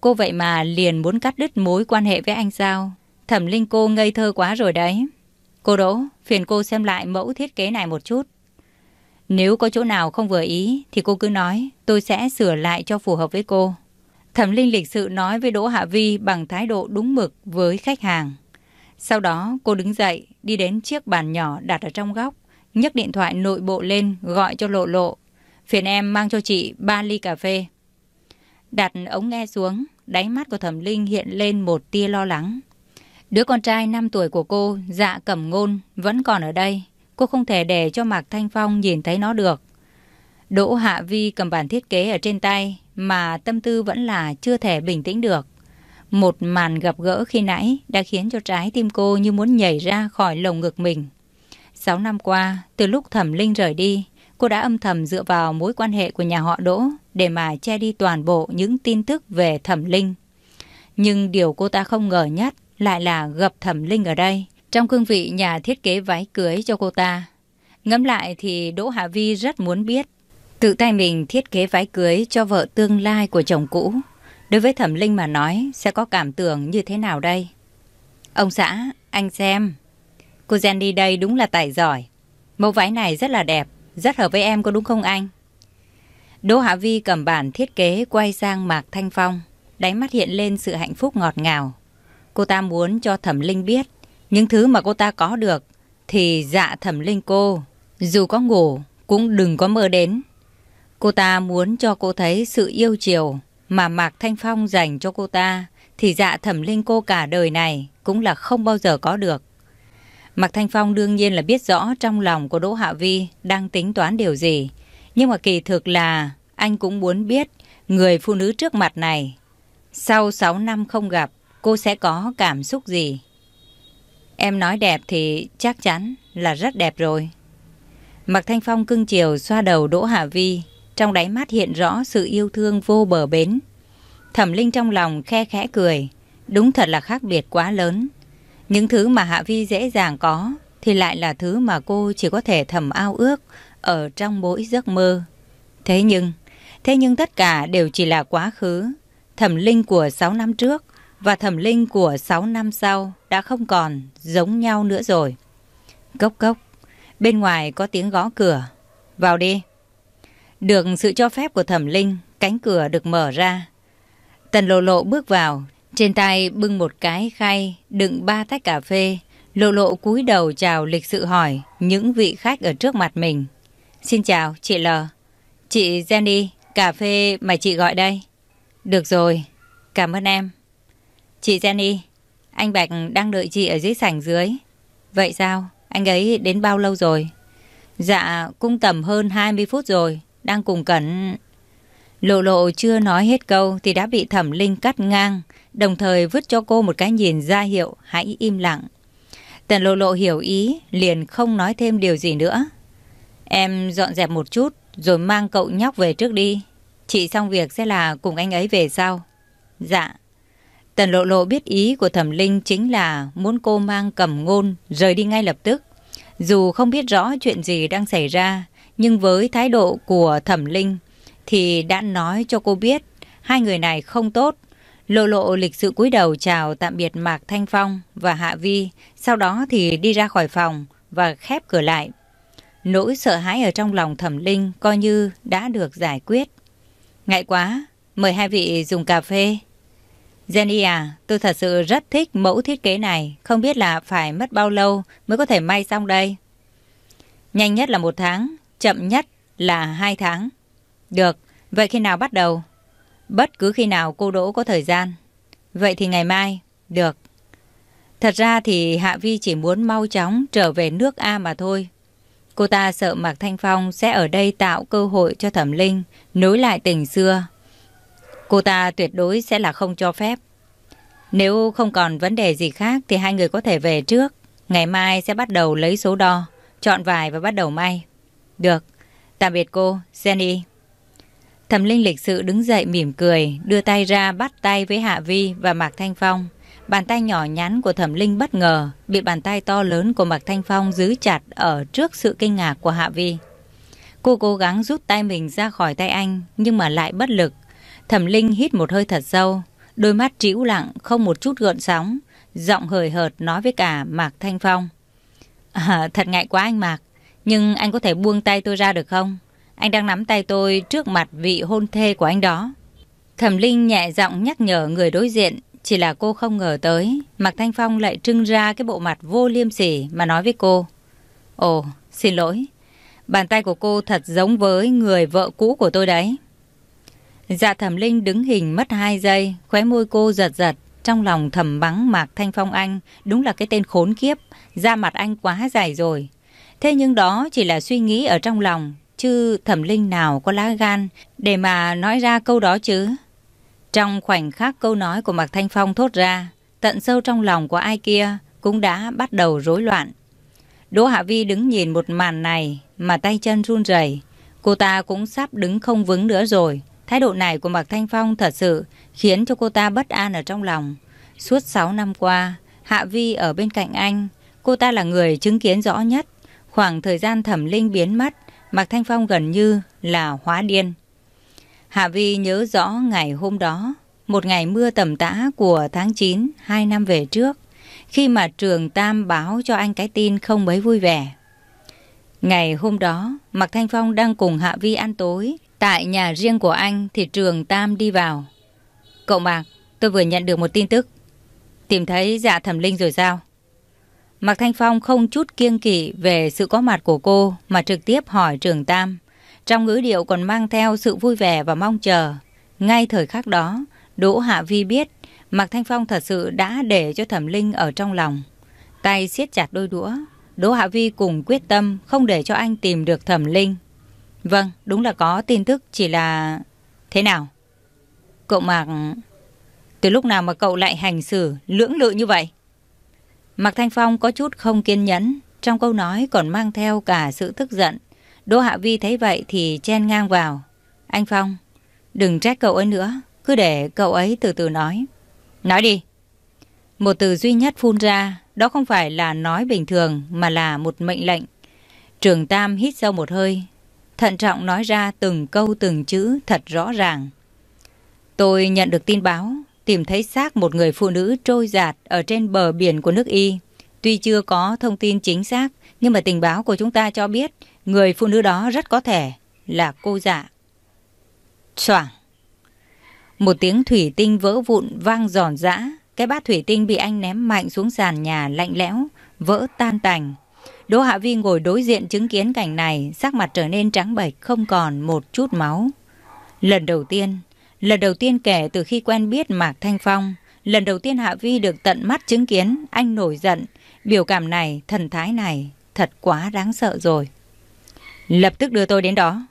Cô vậy mà liền muốn cắt đứt mối quan hệ với anh sao? Thẩm Linh cô ngây thơ quá rồi đấy. Cô Đỗ, phiền cô xem lại mẫu thiết kế này một chút. Nếu có chỗ nào không vừa ý thì cô cứ nói, tôi sẽ sửa lại cho phù hợp với cô. Thẩm Linh lịch sự nói với Đỗ Hạ Vi bằng thái độ đúng mực với khách hàng. Sau đó cô đứng dậy, đi đến chiếc bàn nhỏ đặt ở trong góc, nhấc điện thoại nội bộ lên gọi cho Lộ Lộ. Phiền em mang cho chị 3 ly cà phê. Đặt ống nghe xuống, đáy mắt của thẩm linh hiện lên một tia lo lắng. Đứa con trai 5 tuổi của cô, dạ cẩm ngôn, vẫn còn ở đây. Cô không thể để cho Mạc Thanh Phong nhìn thấy nó được. Đỗ Hạ Vi cầm bản thiết kế ở trên tay mà tâm tư vẫn là chưa thể bình tĩnh được. Một màn gặp gỡ khi nãy đã khiến cho trái tim cô như muốn nhảy ra khỏi lồng ngực mình. Sáu năm qua, từ lúc Thẩm Linh rời đi, cô đã âm thầm dựa vào mối quan hệ của nhà họ Đỗ để mà che đi toàn bộ những tin tức về Thẩm Linh. Nhưng điều cô ta không ngờ nhất lại là gặp Thẩm Linh ở đây, trong cương vị nhà thiết kế váy cưới cho cô ta. Ngẫm lại thì Đỗ Hà Vi rất muốn biết, tự tay mình thiết kế váy cưới cho vợ tương lai của chồng cũ. Đối với Thẩm Linh mà nói sẽ có cảm tưởng như thế nào đây? Ông xã, anh xem. Cô Jenny đây đúng là tài giỏi. Mẫu váy này rất là đẹp. Rất hợp với em có đúng không anh? Đỗ Hạ Vi cầm bản thiết kế quay sang Mạc Thanh Phong, đáy mắt hiện lên sự hạnh phúc ngọt ngào. Cô ta muốn cho Thẩm Linh biết những thứ mà cô ta có được thì dạ Thẩm Linh cô, dù có ngủ cũng đừng có mơ đến. Cô ta muốn cho cô thấy sự yêu chiều mà Mạc Thanh Phong dành cho cô ta thì dạ Thẩm Linh cô cả đời này cũng là không bao giờ có được. Mạc Thanh Phong đương nhiên là biết rõ trong lòng của Đỗ Hạ Vi đang tính toán điều gì. Nhưng mà kỳ thực là anh cũng muốn biết người phụ nữ trước mặt này, sau 6 năm không gặp, cô sẽ có cảm xúc gì? Em nói đẹp thì chắc chắn là rất đẹp rồi. Mạc Thanh Phong cưng chiều xoa đầu Đỗ Hạ Vi, trong đáy mắt hiện rõ sự yêu thương vô bờ bến. Thẩm Linh trong lòng khe khẽ cười, đúng thật là khác biệt quá lớn. Những thứ mà Hạ Vi dễ dàng có thì lại là thứ mà cô chỉ có thể thầm ao ước ở trong mỗi giấc mơ. Thế nhưng, thế nhưng tất cả đều chỉ là quá khứ. Thẩm linh của 6 năm trước và thẩm linh của 6 năm sau đã không còn giống nhau nữa rồi. Cốc cốc, bên ngoài có tiếng gõ cửa. Vào đi. Được sự cho phép của thẩm linh, cánh cửa được mở ra. Tần lộ lộ bước vào, trên tay bưng một cái khay đựng ba tách cà phê, lộ lộ cúi đầu chào lịch sự hỏi những vị khách ở trước mặt mình. Xin chào, chị L. Chị Jenny, cà phê mà chị gọi đây. Được rồi, cảm ơn em. Chị Jenny, anh Bạch đang đợi chị ở dưới sảnh dưới. Vậy sao? Anh ấy đến bao lâu rồi? Dạ, cũng tầm hơn 20 phút rồi. Đang cùng Cẩn Lộ lộ chưa nói hết câu thì đã bị thẩm linh cắt ngang, đồng thời vứt cho cô một cái nhìn ra hiệu hãy im lặng. Tần lộ lộ hiểu ý, liền không nói thêm điều gì nữa. Em dọn dẹp một chút rồi mang cậu nhóc về trước đi. Chị xong việc sẽ là cùng anh ấy về sau. Dạ. Tần lộ lộ biết ý của thẩm linh chính là muốn cô mang cầm ngôn rời đi ngay lập tức. Dù không biết rõ chuyện gì đang xảy ra, nhưng với thái độ của thẩm linh, thì đã nói cho cô biết hai người này không tốt. Lộ lộ lịch sự cúi đầu chào tạm biệt Mạc Thanh Phong và Hạ Vi, sau đó thì đi ra khỏi phòng và khép cửa lại. Nỗi sợ hãi ở trong lòng thẩm linh coi như đã được giải quyết. Ngại quá, mời hai vị dùng cà phê. Jenny à, tôi thật sự rất thích mẫu thiết kế này, không biết là phải mất bao lâu mới có thể may xong đây. Nhanh nhất là một tháng, chậm nhất là hai tháng. Được, vậy khi nào bắt đầu? Bất cứ khi nào cô Đỗ có thời gian. Vậy thì ngày mai, được. Thật ra thì Hạ Vi chỉ muốn mau chóng trở về nước A mà thôi. Cô ta sợ Mạc Thanh Phong sẽ ở đây tạo cơ hội cho Thẩm Linh nối lại tình xưa. Cô ta tuyệt đối sẽ là không cho phép. Nếu không còn vấn đề gì khác thì hai người có thể về trước. Ngày mai sẽ bắt đầu lấy số đo, chọn vài và bắt đầu may. Được, tạm biệt cô, Jenny. Thẩm Linh lịch sự đứng dậy mỉm cười, đưa tay ra bắt tay với Hạ Vi và Mạc Thanh Phong. Bàn tay nhỏ nhắn của Thẩm Linh bất ngờ bị bàn tay to lớn của Mạc Thanh Phong giữ chặt ở trước sự kinh ngạc của Hạ Vi. Cô cố gắng rút tay mình ra khỏi tay anh nhưng mà lại bất lực. Thẩm Linh hít một hơi thật sâu, đôi mắt trĩu lặng không một chút gợn sóng, giọng hời hợt nói với cả Mạc Thanh Phong. À, thật ngại quá anh Mạc, nhưng anh có thể buông tay tôi ra được không? Anh đang nắm tay tôi trước mặt vị hôn thê của anh đó. Thẩm Linh nhẹ giọng nhắc nhở người đối diện, chỉ là cô không ngờ tới. Mạc Thanh Phong lại trưng ra cái bộ mặt vô liêm sỉ mà nói với cô. Ồ, xin lỗi. Bàn tay của cô thật giống với người vợ cũ của tôi đấy. Dạ thẩm linh đứng hình mất 2 giây, khóe môi cô giật giật, trong lòng thầm bắn Mạc Thanh Phong Anh, đúng là cái tên khốn kiếp, da mặt anh quá dài rồi. Thế nhưng đó chỉ là suy nghĩ ở trong lòng, chứ thẩm linh nào có lá gan để mà nói ra câu đó chứ. Trong khoảnh khắc câu nói của Mạc Thanh Phong thốt ra, tận sâu trong lòng của ai kia cũng đã bắt đầu rối loạn. Đỗ Hạ Vi đứng nhìn một màn này mà tay chân run rẩy. Cô ta cũng sắp đứng không vững nữa rồi. Thái độ này của Mạc Thanh Phong thật sự khiến cho cô ta bất an ở trong lòng. Suốt 6 năm qua, Hạ Vi ở bên cạnh anh, cô ta là người chứng kiến rõ nhất. Khoảng thời gian thẩm linh biến mất, Mạc Thanh Phong gần như là hóa điên. Hạ Vi nhớ rõ ngày hôm đó, một ngày mưa tầm tã của tháng 9, hai năm về trước, khi mà trường Tam báo cho anh cái tin không mấy vui vẻ. Ngày hôm đó, Mạc Thanh Phong đang cùng Hạ Vi ăn tối. Tại nhà riêng của anh thì trường Tam đi vào. Cậu Mạc, tôi vừa nhận được một tin tức. Tìm thấy dạ thẩm linh rồi sao? Mạc Thanh Phong không chút kiêng kỵ về sự có mặt của cô mà trực tiếp hỏi Trường Tam. Trong ngữ điệu còn mang theo sự vui vẻ và mong chờ. Ngay thời khắc đó, Đỗ Hạ Vi biết Mạc Thanh Phong thật sự đã để cho Thẩm Linh ở trong lòng. Tay siết chặt đôi đũa, Đỗ Hạ Vi cùng quyết tâm không để cho anh tìm được Thẩm Linh. Vâng, đúng là có tin tức chỉ là... Thế nào? Cậu Mạc... Từ lúc nào mà cậu lại hành xử lưỡng lự như vậy? Mạc Thanh Phong có chút không kiên nhẫn, trong câu nói còn mang theo cả sự tức giận. Đỗ Hạ Vi thấy vậy thì chen ngang vào. Anh Phong, đừng trách cậu ấy nữa, cứ để cậu ấy từ từ nói. Nói đi. Một từ duy nhất phun ra, đó không phải là nói bình thường mà là một mệnh lệnh. Trường Tam hít sâu một hơi, thận trọng nói ra từng câu từng chữ thật rõ ràng. Tôi nhận được tin báo, tìm thấy xác một người phụ nữ trôi giạt ở trên bờ biển của nước Y. Tuy chưa có thông tin chính xác, nhưng mà tình báo của chúng ta cho biết người phụ nữ đó rất có thể là cô dạ. Soảng! Một tiếng thủy tinh vỡ vụn vang giòn giã, cái bát thủy tinh bị anh ném mạnh xuống sàn nhà lạnh lẽo, vỡ tan tành. Đỗ Hạ Vi ngồi đối diện chứng kiến cảnh này, sắc mặt trở nên trắng bệch không còn một chút máu. Lần đầu tiên, Lần đầu tiên kể từ khi quen biết Mạc Thanh Phong, lần đầu tiên Hạ Vi được tận mắt chứng kiến anh nổi giận. Biểu cảm này, thần thái này, thật quá đáng sợ rồi. Lập tức đưa tôi đến đó.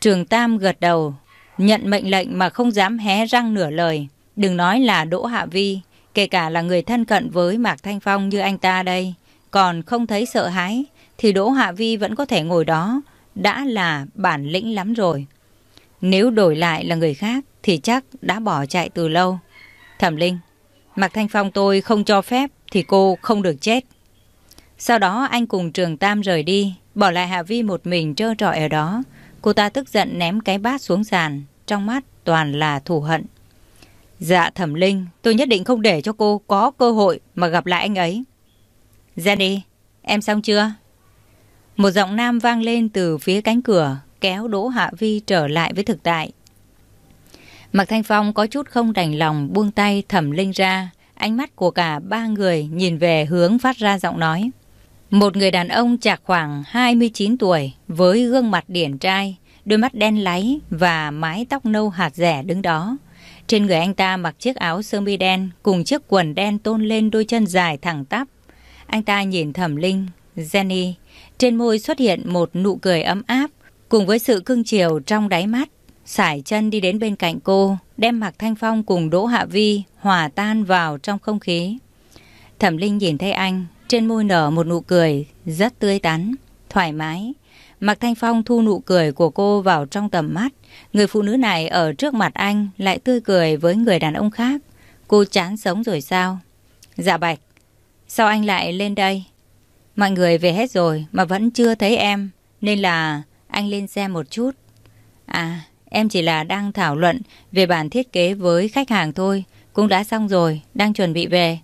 Trường Tam gật đầu, nhận mệnh lệnh mà không dám hé răng nửa lời. Đừng nói là Đỗ Hạ Vi, kể cả là người thân cận với Mạc Thanh Phong như anh ta đây, còn không thấy sợ hãi, thì Đỗ Hạ Vi vẫn có thể ngồi đó, đã là bản lĩnh lắm rồi. Nếu đổi lại là người khác thì chắc đã bỏ chạy từ lâu. Thẩm Linh, Mạc Thanh Phong tôi không cho phép thì cô không được chết. Sau đó anh cùng Trường Tam rời đi, bỏ lại Hạ Vi một mình trơ trọi ở đó. Cô ta tức giận ném cái bát xuống sàn, trong mắt toàn là thù hận. Dạ Thẩm Linh, tôi nhất định không để cho cô có cơ hội mà gặp lại anh ấy. Ra đi, em xong chưa? Một giọng nam vang lên từ phía cánh cửa, kéo Đỗ Hạ Vi trở lại với thực tại. Mạc Thanh Phong có chút không đành lòng buông tay Thẩm Linh ra, ánh mắt của cả ba người nhìn về hướng phát ra giọng nói. Một người đàn ông chạc khoảng 29 tuổi với gương mặt điển trai, đôi mắt đen láy và mái tóc nâu hạt rẻ đứng đó. Trên người anh ta mặc chiếc áo sơ mi đen cùng chiếc quần đen tôn lên đôi chân dài thẳng tắp. Anh ta nhìn Thẩm Linh, Jenny, trên môi xuất hiện một nụ cười ấm áp Cùng với sự cưng chiều trong đáy mắt, sải chân đi đến bên cạnh cô, đem mặc Thanh Phong cùng Đỗ Hạ Vi hòa tan vào trong không khí. Thẩm Linh nhìn thấy anh, trên môi nở một nụ cười rất tươi tắn, thoải mái. Mặc Thanh Phong thu nụ cười của cô vào trong tầm mắt. Người phụ nữ này ở trước mặt anh lại tươi cười với người đàn ông khác. Cô chán sống rồi sao? Dạ Bạch, sao anh lại lên đây? Mọi người về hết rồi mà vẫn chưa thấy em, nên là anh lên xe một chút. À, em chỉ là đang thảo luận về bản thiết kế với khách hàng thôi. Cũng đã xong rồi, đang chuẩn bị về.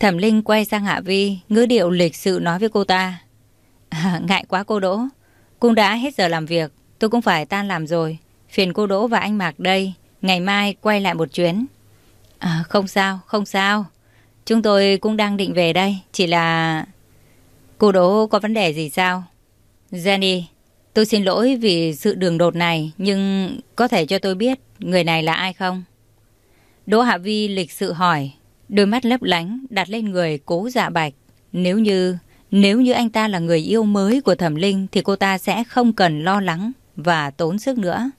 Thẩm Linh quay sang Hạ Vi, ngữ điệu lịch sự nói với cô ta. À, ngại quá cô Đỗ. Cũng đã hết giờ làm việc, tôi cũng phải tan làm rồi. Phiền cô Đỗ và anh Mạc đây, ngày mai quay lại một chuyến. À, không sao, không sao. Chúng tôi cũng đang định về đây, chỉ là... Cô Đỗ có vấn đề gì sao? Jenny, Tôi xin lỗi vì sự đường đột này, nhưng có thể cho tôi biết người này là ai không? Đỗ Hạ Vi lịch sự hỏi, đôi mắt lấp lánh đặt lên người cố dạ bạch. Nếu như, nếu như anh ta là người yêu mới của thẩm linh thì cô ta sẽ không cần lo lắng và tốn sức nữa.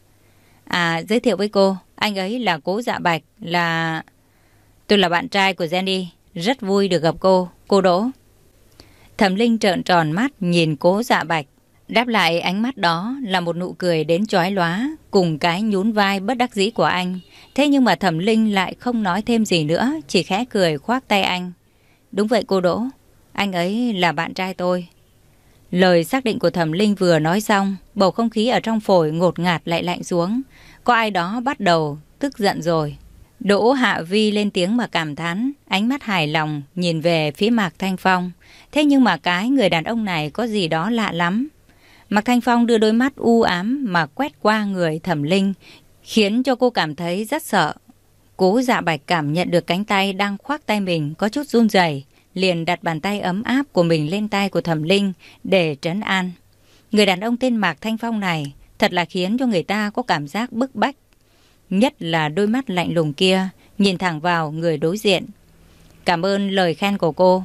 À, giới thiệu với cô, anh ấy là cố dạ bạch, là... Tôi là bạn trai của Jenny, rất vui được gặp cô, cô Đỗ. Thẩm Linh trợn tròn mắt nhìn cố dạ bạch. Đáp lại ánh mắt đó là một nụ cười đến chói lóa cùng cái nhún vai bất đắc dĩ của anh. Thế nhưng mà Thẩm Linh lại không nói thêm gì nữa, chỉ khẽ cười khoác tay anh. Đúng vậy cô Đỗ, anh ấy là bạn trai tôi. Lời xác định của Thẩm Linh vừa nói xong, bầu không khí ở trong phổi ngột ngạt lại lạnh xuống. Có ai đó bắt đầu tức giận rồi. Đỗ Hạ Vi lên tiếng mà cảm thán, ánh mắt hài lòng nhìn về phía Mạc Thanh Phong. Thế nhưng mà cái người đàn ông này có gì đó lạ lắm. Mạc Thanh Phong đưa đôi mắt u ám mà quét qua người thẩm linh, khiến cho cô cảm thấy rất sợ. Cố dạ bạch cảm nhận được cánh tay đang khoác tay mình có chút run rẩy, liền đặt bàn tay ấm áp của mình lên tay của thẩm linh để trấn an. Người đàn ông tên Mạc Thanh Phong này thật là khiến cho người ta có cảm giác bức bách. Nhất là đôi mắt lạnh lùng kia nhìn thẳng vào người đối diện. Cảm ơn lời khen của cô.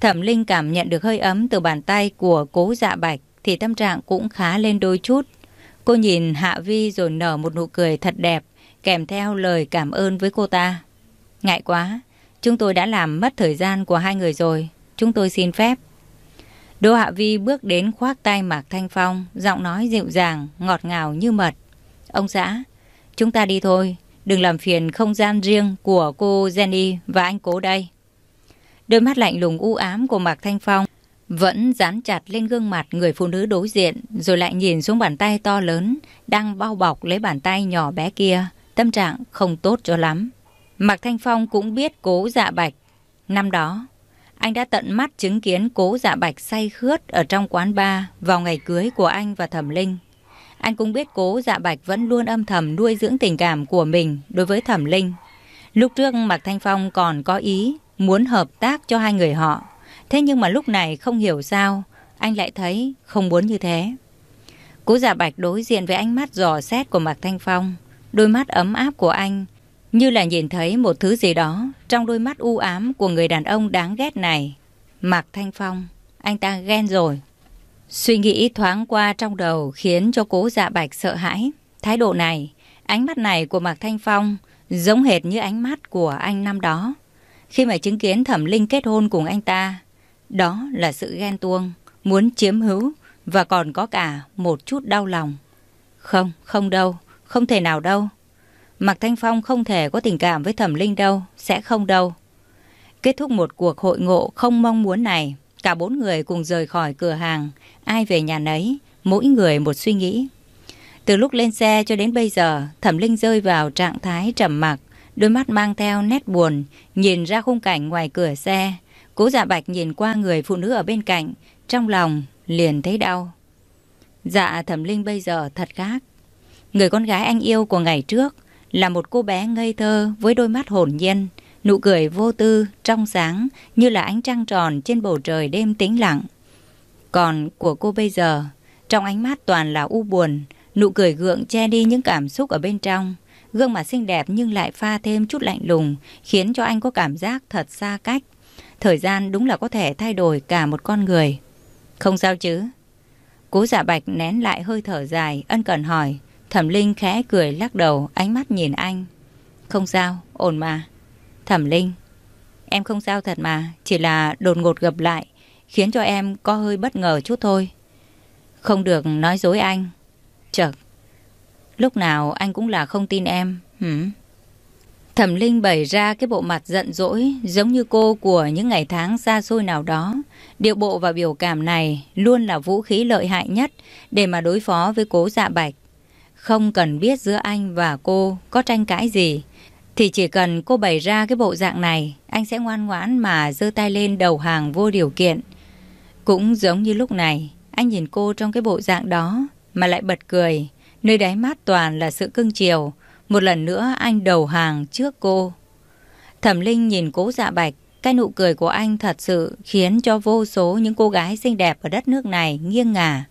Thẩm Linh cảm nhận được hơi ấm từ bàn tay của cố dạ bạch thì tâm trạng cũng khá lên đôi chút. Cô nhìn Hạ Vi rồi nở một nụ cười thật đẹp, kèm theo lời cảm ơn với cô ta. Ngại quá, chúng tôi đã làm mất thời gian của hai người rồi, chúng tôi xin phép. Đỗ Hạ Vi bước đến khoác tay Mạc Thanh Phong, giọng nói dịu dàng, ngọt ngào như mật. Ông xã, chúng ta đi thôi, đừng làm phiền không gian riêng của cô Jenny và anh cố đây. Đôi mắt lạnh lùng u ám của Mạc Thanh Phong vẫn dán chặt lên gương mặt người phụ nữ đối diện rồi lại nhìn xuống bàn tay to lớn đang bao bọc lấy bàn tay nhỏ bé kia, tâm trạng không tốt cho lắm. Mạc Thanh Phong cũng biết cố dạ bạch. Năm đó, anh đã tận mắt chứng kiến cố dạ bạch say khướt ở trong quán bar vào ngày cưới của anh và Thẩm Linh. Anh cũng biết cố dạ bạch vẫn luôn âm thầm nuôi dưỡng tình cảm của mình đối với Thẩm Linh. Lúc trước Mạc Thanh Phong còn có ý muốn hợp tác cho hai người họ. Thế nhưng mà lúc này không hiểu sao, anh lại thấy không muốn như thế. Cố giả bạch đối diện với ánh mắt dò xét của Mạc Thanh Phong, đôi mắt ấm áp của anh, như là nhìn thấy một thứ gì đó trong đôi mắt u ám của người đàn ông đáng ghét này. Mạc Thanh Phong, anh ta ghen rồi. Suy nghĩ thoáng qua trong đầu khiến cho cố dạ bạch sợ hãi. Thái độ này, ánh mắt này của Mạc Thanh Phong giống hệt như ánh mắt của anh năm đó. Khi mà chứng kiến thẩm linh kết hôn cùng anh ta, đó là sự ghen tuông, muốn chiếm hữu và còn có cả một chút đau lòng. Không, không đâu, không thể nào đâu. Mạc Thanh Phong không thể có tình cảm với Thẩm Linh đâu, sẽ không đâu. Kết thúc một cuộc hội ngộ không mong muốn này, cả bốn người cùng rời khỏi cửa hàng, ai về nhà nấy, mỗi người một suy nghĩ. Từ lúc lên xe cho đến bây giờ, Thẩm Linh rơi vào trạng thái trầm mặc, đôi mắt mang theo nét buồn, nhìn ra khung cảnh ngoài cửa xe, Cố dạ bạch nhìn qua người phụ nữ ở bên cạnh, trong lòng liền thấy đau. Dạ thẩm linh bây giờ thật khác. Người con gái anh yêu của ngày trước là một cô bé ngây thơ với đôi mắt hồn nhiên, nụ cười vô tư, trong sáng như là ánh trăng tròn trên bầu trời đêm tĩnh lặng. Còn của cô bây giờ, trong ánh mắt toàn là u buồn, nụ cười gượng che đi những cảm xúc ở bên trong. Gương mặt xinh đẹp nhưng lại pha thêm chút lạnh lùng, khiến cho anh có cảm giác thật xa cách. Thời gian đúng là có thể thay đổi cả một con người. Không sao chứ? Cố giả dạ bạch nén lại hơi thở dài, ân cần hỏi. Thẩm Linh khẽ cười lắc đầu, ánh mắt nhìn anh. Không sao, ổn mà. Thẩm Linh, em không sao thật mà, chỉ là đột ngột gặp lại, khiến cho em có hơi bất ngờ chút thôi. Không được nói dối anh. Chợt, lúc nào anh cũng là không tin em. Hửm? Thẩm Linh bày ra cái bộ mặt giận dỗi giống như cô của những ngày tháng xa xôi nào đó. Điệu bộ và biểu cảm này luôn là vũ khí lợi hại nhất để mà đối phó với cố dạ bạch. Không cần biết giữa anh và cô có tranh cãi gì, thì chỉ cần cô bày ra cái bộ dạng này, anh sẽ ngoan ngoãn mà giơ tay lên đầu hàng vô điều kiện. Cũng giống như lúc này, anh nhìn cô trong cái bộ dạng đó mà lại bật cười, nơi đáy mắt toàn là sự cưng chiều, một lần nữa anh đầu hàng trước cô. Thẩm Linh nhìn cố dạ bạch, cái nụ cười của anh thật sự khiến cho vô số những cô gái xinh đẹp ở đất nước này nghiêng ngả.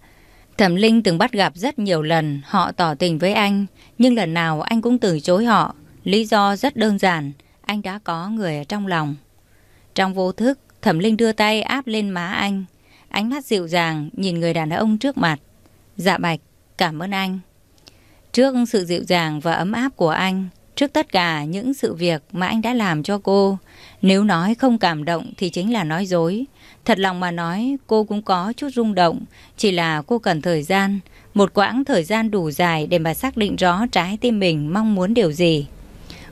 Thẩm Linh từng bắt gặp rất nhiều lần họ tỏ tình với anh, nhưng lần nào anh cũng từ chối họ. Lý do rất đơn giản, anh đã có người ở trong lòng. Trong vô thức, Thẩm Linh đưa tay áp lên má anh, ánh mắt dịu dàng nhìn người đàn ông trước mặt. Dạ Bạch, cảm ơn anh. Trước sự dịu dàng và ấm áp của anh, trước tất cả những sự việc mà anh đã làm cho cô, nếu nói không cảm động thì chính là nói dối. Thật lòng mà nói, cô cũng có chút rung động, chỉ là cô cần thời gian, một quãng thời gian đủ dài để mà xác định rõ trái tim mình mong muốn điều gì.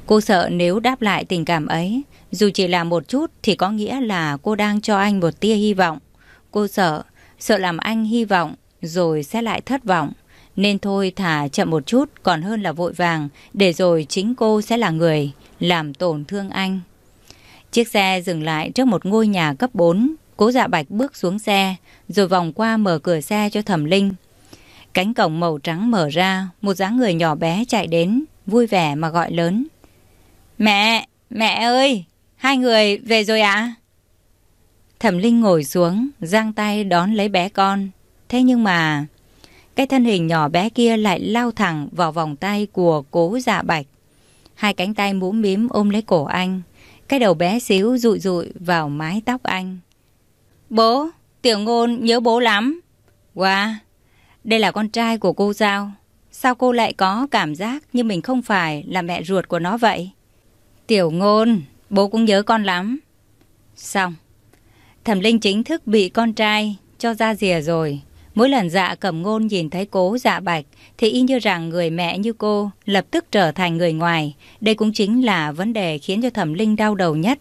Cô sợ nếu đáp lại tình cảm ấy, dù chỉ là một chút thì có nghĩa là cô đang cho anh một tia hy vọng. Cô sợ, sợ làm anh hy vọng rồi sẽ lại thất vọng. Nên thôi thả chậm một chút còn hơn là vội vàng, để rồi chính cô sẽ là người làm tổn thương anh. Chiếc xe dừng lại trước một ngôi nhà cấp 4, cố dạ bạch bước xuống xe, rồi vòng qua mở cửa xe cho thẩm linh. Cánh cổng màu trắng mở ra, một dáng người nhỏ bé chạy đến, vui vẻ mà gọi lớn. Mẹ, mẹ ơi, hai người về rồi ạ? À? Thẩm Linh ngồi xuống, giang tay đón lấy bé con. Thế nhưng mà cái thân hình nhỏ bé kia lại lao thẳng vào vòng tay của cố dạ bạch. Hai cánh tay mũm mím ôm lấy cổ anh. Cái đầu bé xíu rụi rụi vào mái tóc anh. Bố, tiểu ngôn nhớ bố lắm. Wow, đây là con trai của cô sao? Sao cô lại có cảm giác như mình không phải là mẹ ruột của nó vậy? Tiểu ngôn, bố cũng nhớ con lắm. Xong, thẩm linh chính thức bị con trai cho ra rìa rồi. Mỗi lần dạ cầm ngôn nhìn thấy cố dạ bạch thì y như rằng người mẹ như cô lập tức trở thành người ngoài. Đây cũng chính là vấn đề khiến cho thẩm linh đau đầu nhất.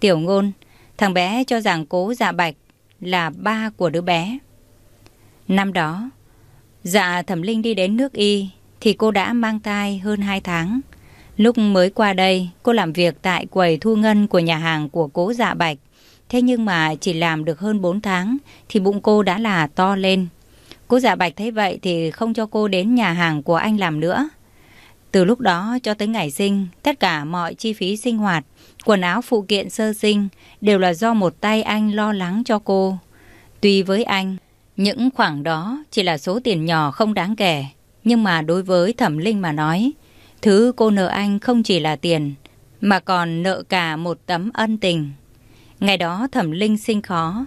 Tiểu ngôn, thằng bé cho rằng cố dạ bạch là ba của đứa bé. Năm đó, dạ thẩm linh đi đến nước y thì cô đã mang thai hơn 2 tháng. Lúc mới qua đây, cô làm việc tại quầy thu ngân của nhà hàng của cố dạ bạch. Thế nhưng mà chỉ làm được hơn 4 tháng thì bụng cô đã là to lên. Cô dạ bạch thấy vậy thì không cho cô đến nhà hàng của anh làm nữa. Từ lúc đó cho tới ngày sinh, tất cả mọi chi phí sinh hoạt, quần áo phụ kiện sơ sinh đều là do một tay anh lo lắng cho cô. Tuy với anh, những khoản đó chỉ là số tiền nhỏ không đáng kể, nhưng mà đối với Thẩm Linh mà nói, thứ cô nợ anh không chỉ là tiền, mà còn nợ cả một tấm ân tình. Ngày đó Thẩm Linh sinh khó,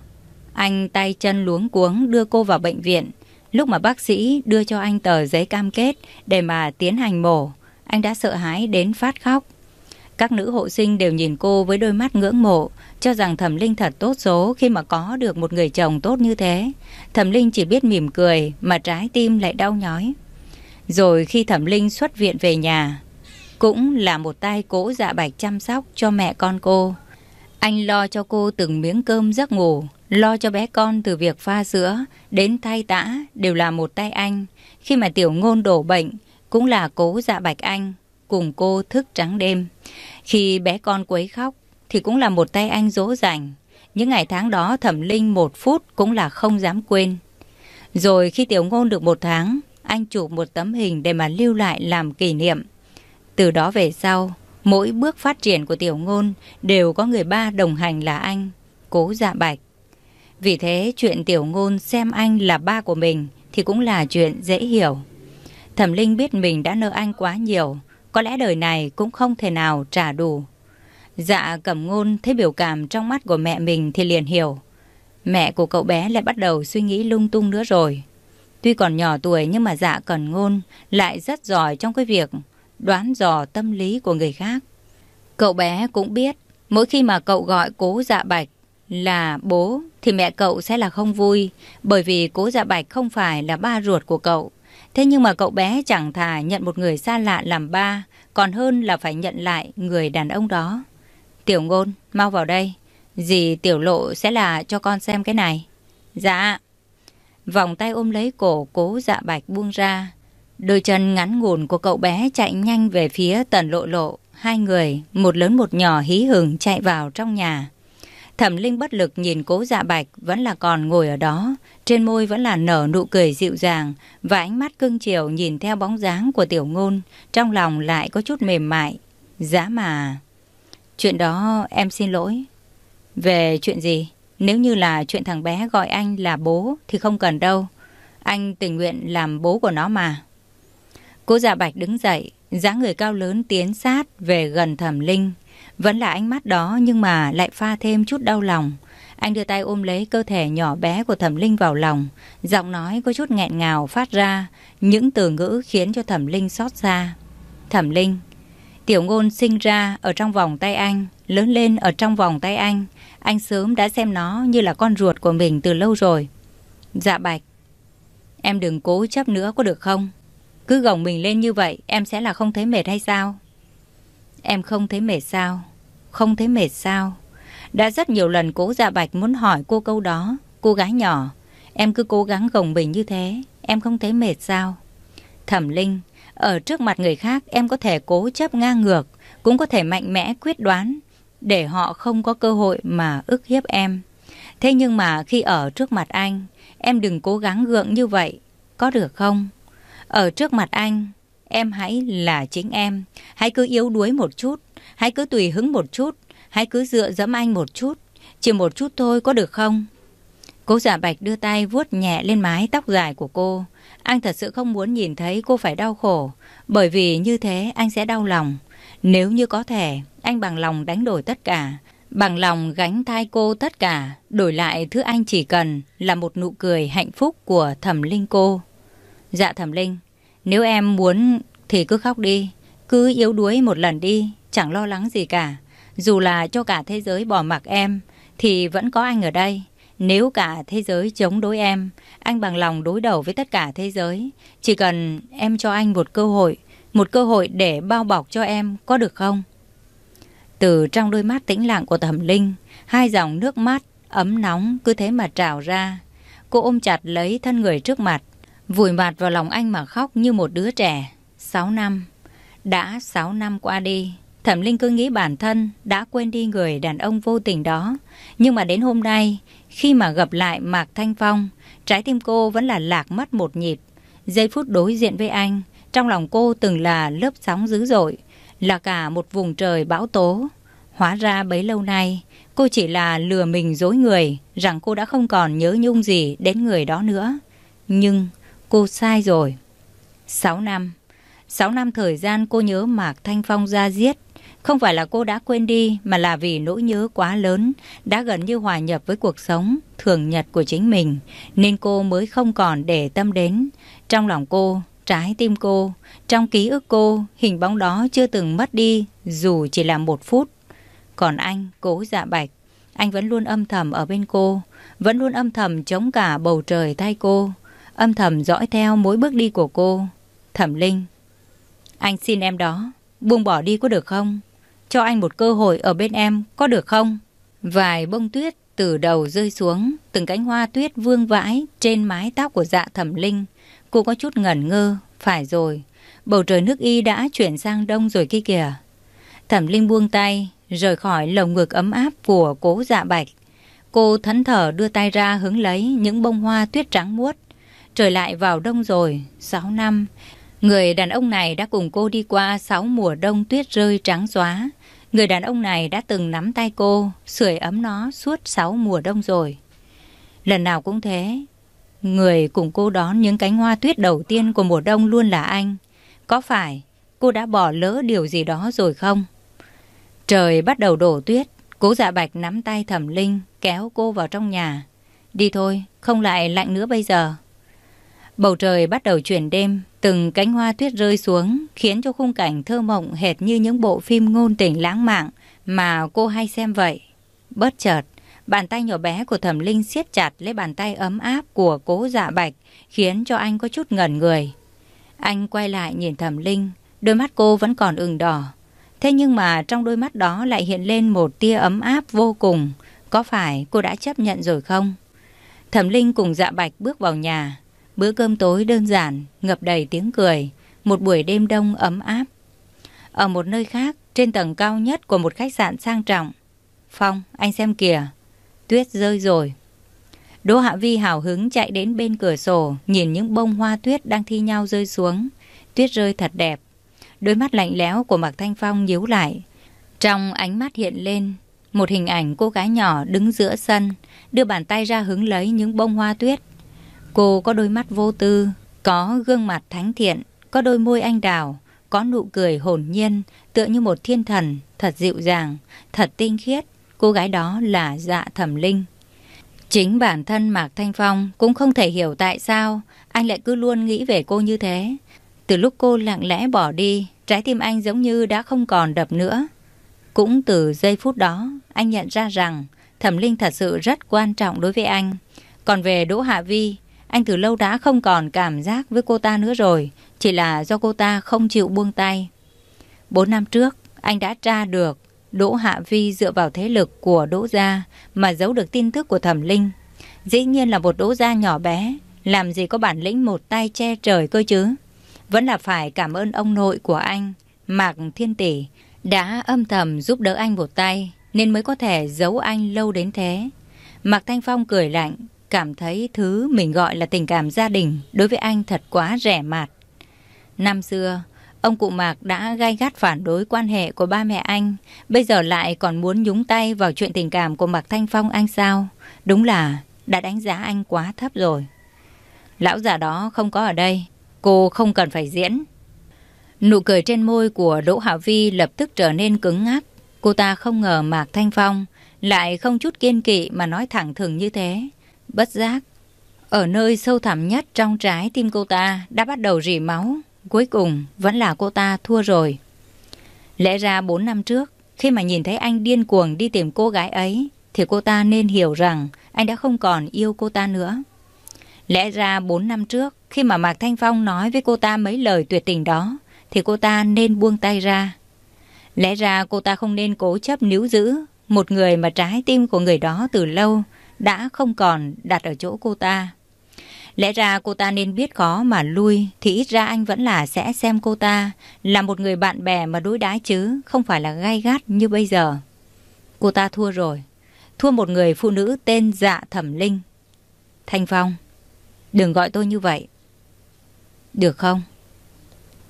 anh tay chân luống cuống đưa cô vào bệnh viện. Lúc mà bác sĩ đưa cho anh tờ giấy cam kết để mà tiến hành mổ, anh đã sợ hãi đến phát khóc. Các nữ hộ sinh đều nhìn cô với đôi mắt ngưỡng mộ, cho rằng Thẩm Linh thật tốt số khi mà có được một người chồng tốt như thế. Thẩm Linh chỉ biết mỉm cười mà trái tim lại đau nhói. Rồi khi Thẩm Linh xuất viện về nhà, cũng là một tay cố dạ bạch chăm sóc cho mẹ con cô. Anh lo cho cô từng miếng cơm giấc ngủ, Lo cho bé con từ việc pha sữa đến thay tã đều là một tay anh. Khi mà tiểu ngôn đổ bệnh, cũng là cố dạ bạch anh, cùng cô thức trắng đêm. Khi bé con quấy khóc, thì cũng là một tay anh dỗ dành. Những ngày tháng đó thẩm linh một phút cũng là không dám quên. Rồi khi tiểu ngôn được một tháng, anh chụp một tấm hình để mà lưu lại làm kỷ niệm. Từ đó về sau, mỗi bước phát triển của tiểu ngôn đều có người ba đồng hành là anh, cố dạ bạch. Vì thế chuyện tiểu ngôn xem anh là ba của mình thì cũng là chuyện dễ hiểu. Thẩm Linh biết mình đã nợ anh quá nhiều, có lẽ đời này cũng không thể nào trả đủ. Dạ cầm ngôn thấy biểu cảm trong mắt của mẹ mình thì liền hiểu. Mẹ của cậu bé lại bắt đầu suy nghĩ lung tung nữa rồi. Tuy còn nhỏ tuổi nhưng mà dạ cầm ngôn lại rất giỏi trong cái việc đoán dò tâm lý của người khác. Cậu bé cũng biết mỗi khi mà cậu gọi cố dạ bạch là bố thì mẹ cậu sẽ là không vui, bởi vì cố dạ bạch không phải là ba ruột của cậu. Thế nhưng mà cậu bé chẳng thà nhận một người xa lạ làm ba, còn hơn là phải nhận lại người đàn ông đó. Tiểu ngôn, mau vào đây. Dì tiểu lộ sẽ là cho con xem cái này. Dạ. Vòng tay ôm lấy cổ cố dạ bạch buông ra. Đôi chân ngắn ngủn của cậu bé chạy nhanh về phía tần lộ lộ. Hai người, một lớn một nhỏ hí hửng chạy vào trong nhà. Thẩm Linh bất lực nhìn cố dạ bạch vẫn là còn ngồi ở đó, trên môi vẫn là nở nụ cười dịu dàng và ánh mắt cưng chiều nhìn theo bóng dáng của tiểu ngôn, trong lòng lại có chút mềm mại. Giá dạ mà... Chuyện đó em xin lỗi. Về chuyện gì? Nếu như là chuyện thằng bé gọi anh là bố thì không cần đâu. Anh tình nguyện làm bố của nó mà. Cố Dạ bạch đứng dậy, dáng người cao lớn tiến sát về gần thẩm linh. Vẫn là ánh mắt đó nhưng mà lại pha thêm chút đau lòng. Anh đưa tay ôm lấy cơ thể nhỏ bé của Thẩm Linh vào lòng, giọng nói có chút nghẹn ngào phát ra, những từ ngữ khiến cho Thẩm Linh xót ra Thẩm Linh, Tiểu Ngôn sinh ra ở trong vòng tay anh, lớn lên ở trong vòng tay anh, anh sớm đã xem nó như là con ruột của mình từ lâu rồi. Dạ Bạch, em đừng cố chấp nữa có được không? Cứ gồng mình lên như vậy em sẽ là không thấy mệt hay sao? Em không thấy mệt sao? Không thấy mệt sao? Đã rất nhiều lần cố Dạ Bạch muốn hỏi cô câu đó. Cô gái nhỏ, em cứ cố gắng gồng mình như thế. Em không thấy mệt sao? Thẩm Linh, ở trước mặt người khác em có thể cố chấp ngang ngược, cũng có thể mạnh mẽ quyết đoán để họ không có cơ hội mà ức hiếp em. Thế nhưng mà khi ở trước mặt anh, em đừng cố gắng gượng như vậy, có được không? Ở trước mặt anh, Em hãy là chính em, hãy cứ yếu đuối một chút, hãy cứ tùy hứng một chút, hãy cứ dựa dẫm anh một chút, chỉ một chút thôi có được không? Cố giả dạ bạch đưa tay vuốt nhẹ lên mái tóc dài của cô. Anh thật sự không muốn nhìn thấy cô phải đau khổ, bởi vì như thế anh sẽ đau lòng. Nếu như có thể, anh bằng lòng đánh đổi tất cả, bằng lòng gánh thai cô tất cả, đổi lại thứ anh chỉ cần là một nụ cười hạnh phúc của thẩm linh cô. Dạ thẩm linh, nếu em muốn thì cứ khóc đi, cứ yếu đuối một lần đi, chẳng lo lắng gì cả. Dù là cho cả thế giới bỏ mặc em, thì vẫn có anh ở đây. Nếu cả thế giới chống đối em, anh bằng lòng đối đầu với tất cả thế giới. Chỉ cần em cho anh một cơ hội, một cơ hội để bao bọc cho em, có được không? Từ trong đôi mắt tĩnh lặng của thẩm linh, hai dòng nước mắt ấm nóng cứ thế mà trào ra. Cô ôm chặt lấy thân người trước mặt, Vùi mặt vào lòng anh mà khóc như một đứa trẻ. sáu năm. Đã sáu năm qua đi, Thẩm Linh cứ nghĩ bản thân đã quên đi người đàn ông vô tình đó. Nhưng mà đến hôm nay, khi mà gặp lại Mạc Thanh Phong, trái tim cô vẫn là lạc mất một nhịp. Giây phút đối diện với anh, trong lòng cô từng là lớp sóng dữ dội, là cả một vùng trời bão tố. Hóa ra bấy lâu nay, cô chỉ là lừa mình dối người rằng cô đã không còn nhớ nhung gì đến người đó nữa. Nhưng Cô sai rồi. 6 năm. 6 năm thời gian cô nhớ Mạc Thanh Phong ra giết. Không phải là cô đã quên đi mà là vì nỗi nhớ quá lớn đã gần như hòa nhập với cuộc sống thường nhật của chính mình nên cô mới không còn để tâm đến. Trong lòng cô, trái tim cô, trong ký ức cô, hình bóng đó chưa từng mất đi dù chỉ là một phút. Còn anh, cố dạ bạch, anh vẫn luôn âm thầm ở bên cô, vẫn luôn âm thầm chống cả bầu trời thay cô âm thầm dõi theo mỗi bước đi của cô. Thẩm Linh, anh xin em đó, buông bỏ đi có được không? Cho anh một cơ hội ở bên em có được không? Vài bông tuyết từ đầu rơi xuống, từng cánh hoa tuyết vương vãi trên mái tóc của dạ Thẩm Linh. Cô có chút ngẩn ngơ, phải rồi, bầu trời nước y đã chuyển sang đông rồi kia kìa. Thẩm Linh buông tay, rời khỏi lồng ngực ấm áp của cố dạ bạch. Cô thẫn thờ đưa tay ra hứng lấy những bông hoa tuyết trắng muốt. Trời lại vào đông rồi, 6 năm. Người đàn ông này đã cùng cô đi qua 6 mùa đông tuyết rơi trắng xóa. Người đàn ông này đã từng nắm tay cô, sưởi ấm nó suốt 6 mùa đông rồi. Lần nào cũng thế, người cùng cô đón những cánh hoa tuyết đầu tiên của mùa đông luôn là anh. Có phải cô đã bỏ lỡ điều gì đó rồi không? Trời bắt đầu đổ tuyết, cố dạ bạch nắm tay thẩm linh, kéo cô vào trong nhà. Đi thôi, không lại lạnh nữa bây giờ. Bầu trời bắt đầu chuyển đêm, từng cánh hoa tuyết rơi xuống khiến cho khung cảnh thơ mộng hệt như những bộ phim ngôn tình lãng mạn mà cô hay xem vậy. Bất chợt, bàn tay nhỏ bé của Thẩm Linh siết chặt lấy bàn tay ấm áp của Cố Dạ Bạch, khiến cho anh có chút ngẩn người. Anh quay lại nhìn Thẩm Linh, đôi mắt cô vẫn còn ửng đỏ. Thế nhưng mà trong đôi mắt đó lại hiện lên một tia ấm áp vô cùng, có phải cô đã chấp nhận rồi không? Thẩm Linh cùng Dạ Bạch bước vào nhà, Bữa cơm tối đơn giản, ngập đầy tiếng cười, một buổi đêm đông ấm áp. Ở một nơi khác, trên tầng cao nhất của một khách sạn sang trọng. Phong, anh xem kìa, tuyết rơi rồi. Đỗ Hạ Vi hào hứng chạy đến bên cửa sổ, nhìn những bông hoa tuyết đang thi nhau rơi xuống. Tuyết rơi thật đẹp. Đôi mắt lạnh lẽo của Mạc Thanh Phong nhíu lại. Trong ánh mắt hiện lên, một hình ảnh cô gái nhỏ đứng giữa sân, đưa bàn tay ra hứng lấy những bông hoa tuyết Cô có đôi mắt vô tư, có gương mặt thánh thiện, có đôi môi anh đào, có nụ cười hồn nhiên, tựa như một thiên thần, thật dịu dàng, thật tinh khiết. Cô gái đó là dạ thẩm linh. Chính bản thân Mạc Thanh Phong cũng không thể hiểu tại sao anh lại cứ luôn nghĩ về cô như thế. Từ lúc cô lặng lẽ bỏ đi, trái tim anh giống như đã không còn đập nữa. Cũng từ giây phút đó, anh nhận ra rằng Thẩm Linh thật sự rất quan trọng đối với anh. Còn về Đỗ Hạ Vi, anh từ lâu đã không còn cảm giác với cô ta nữa rồi, chỉ là do cô ta không chịu buông tay. Bốn năm trước, anh đã tra được Đỗ Hạ Vi dựa vào thế lực của Đỗ Gia mà giấu được tin tức của Thẩm Linh. Dĩ nhiên là một Đỗ Gia nhỏ bé, làm gì có bản lĩnh một tay che trời cơ chứ. Vẫn là phải cảm ơn ông nội của anh, Mạc Thiên Tỷ, đã âm thầm giúp đỡ anh một tay nên mới có thể giấu anh lâu đến thế. Mạc Thanh Phong cười lạnh, cảm thấy thứ mình gọi là tình cảm gia đình đối với anh thật quá rẻ mạt. Năm xưa, ông cụ Mạc đã gai gắt phản đối quan hệ của ba mẹ anh, bây giờ lại còn muốn nhúng tay vào chuyện tình cảm của Mạc Thanh Phong anh sao? Đúng là đã đánh giá anh quá thấp rồi. Lão già đó không có ở đây, cô không cần phải diễn. Nụ cười trên môi của Đỗ Hạ Vi lập tức trở nên cứng ngắc. Cô ta không ngờ Mạc Thanh Phong lại không chút kiên kỵ mà nói thẳng thừng như thế. Bất giác, ở nơi sâu thẳm nhất trong trái tim cô ta đã bắt đầu rỉ máu. Cuối cùng vẫn là cô ta thua rồi. Lẽ ra 4 năm trước, khi mà nhìn thấy anh điên cuồng đi tìm cô gái ấy, thì cô ta nên hiểu rằng anh đã không còn yêu cô ta nữa. Lẽ ra 4 năm trước, khi mà Mạc Thanh Phong nói với cô ta mấy lời tuyệt tình đó, thì cô ta nên buông tay ra. Lẽ ra cô ta không nên cố chấp níu giữ một người mà trái tim của người đó từ lâu đã không còn đặt ở chỗ cô ta. Lẽ ra cô ta nên biết khó mà lui thì ít ra anh vẫn là sẽ xem cô ta là một người bạn bè mà đối đãi chứ không phải là gai gắt như bây giờ. Cô ta thua rồi, thua một người phụ nữ tên Dạ Thẩm Linh. Thanh Phong, đừng gọi tôi như vậy. Được không?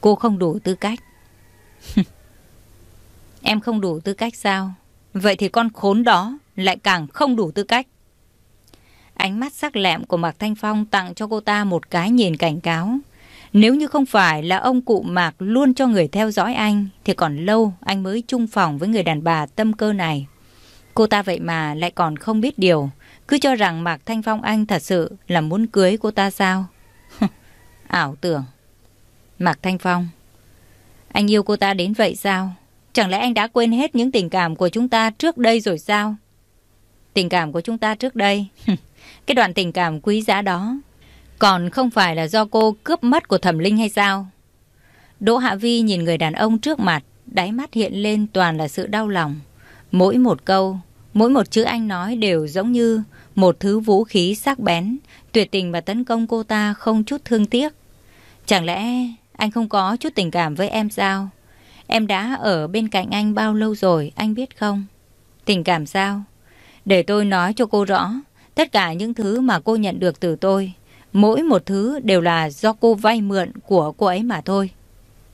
Cô không đủ tư cách. em không đủ tư cách sao? Vậy thì con khốn đó lại càng không đủ tư cách. Ánh mắt sắc lẹm của Mạc Thanh Phong tặng cho cô ta một cái nhìn cảnh cáo. Nếu như không phải là ông cụ Mạc luôn cho người theo dõi anh, thì còn lâu anh mới chung phòng với người đàn bà tâm cơ này. Cô ta vậy mà lại còn không biết điều, cứ cho rằng Mạc Thanh Phong anh thật sự là muốn cưới cô ta sao? Ảo tưởng. Mạc Thanh Phong, anh yêu cô ta đến vậy sao? Chẳng lẽ anh đã quên hết những tình cảm của chúng ta trước đây rồi sao? Tình cảm của chúng ta trước đây Cái đoạn tình cảm quý giá đó còn không phải là do cô cướp mất của thẩm linh hay sao? Đỗ Hạ Vi nhìn người đàn ông trước mặt, đáy mắt hiện lên toàn là sự đau lòng. Mỗi một câu, mỗi một chữ anh nói đều giống như một thứ vũ khí sắc bén, tuyệt tình và tấn công cô ta không chút thương tiếc. Chẳng lẽ anh không có chút tình cảm với em sao? Em đã ở bên cạnh anh bao lâu rồi, anh biết không? Tình cảm sao? Để tôi nói cho cô rõ. Tất cả những thứ mà cô nhận được từ tôi, mỗi một thứ đều là do cô vay mượn của cô ấy mà thôi.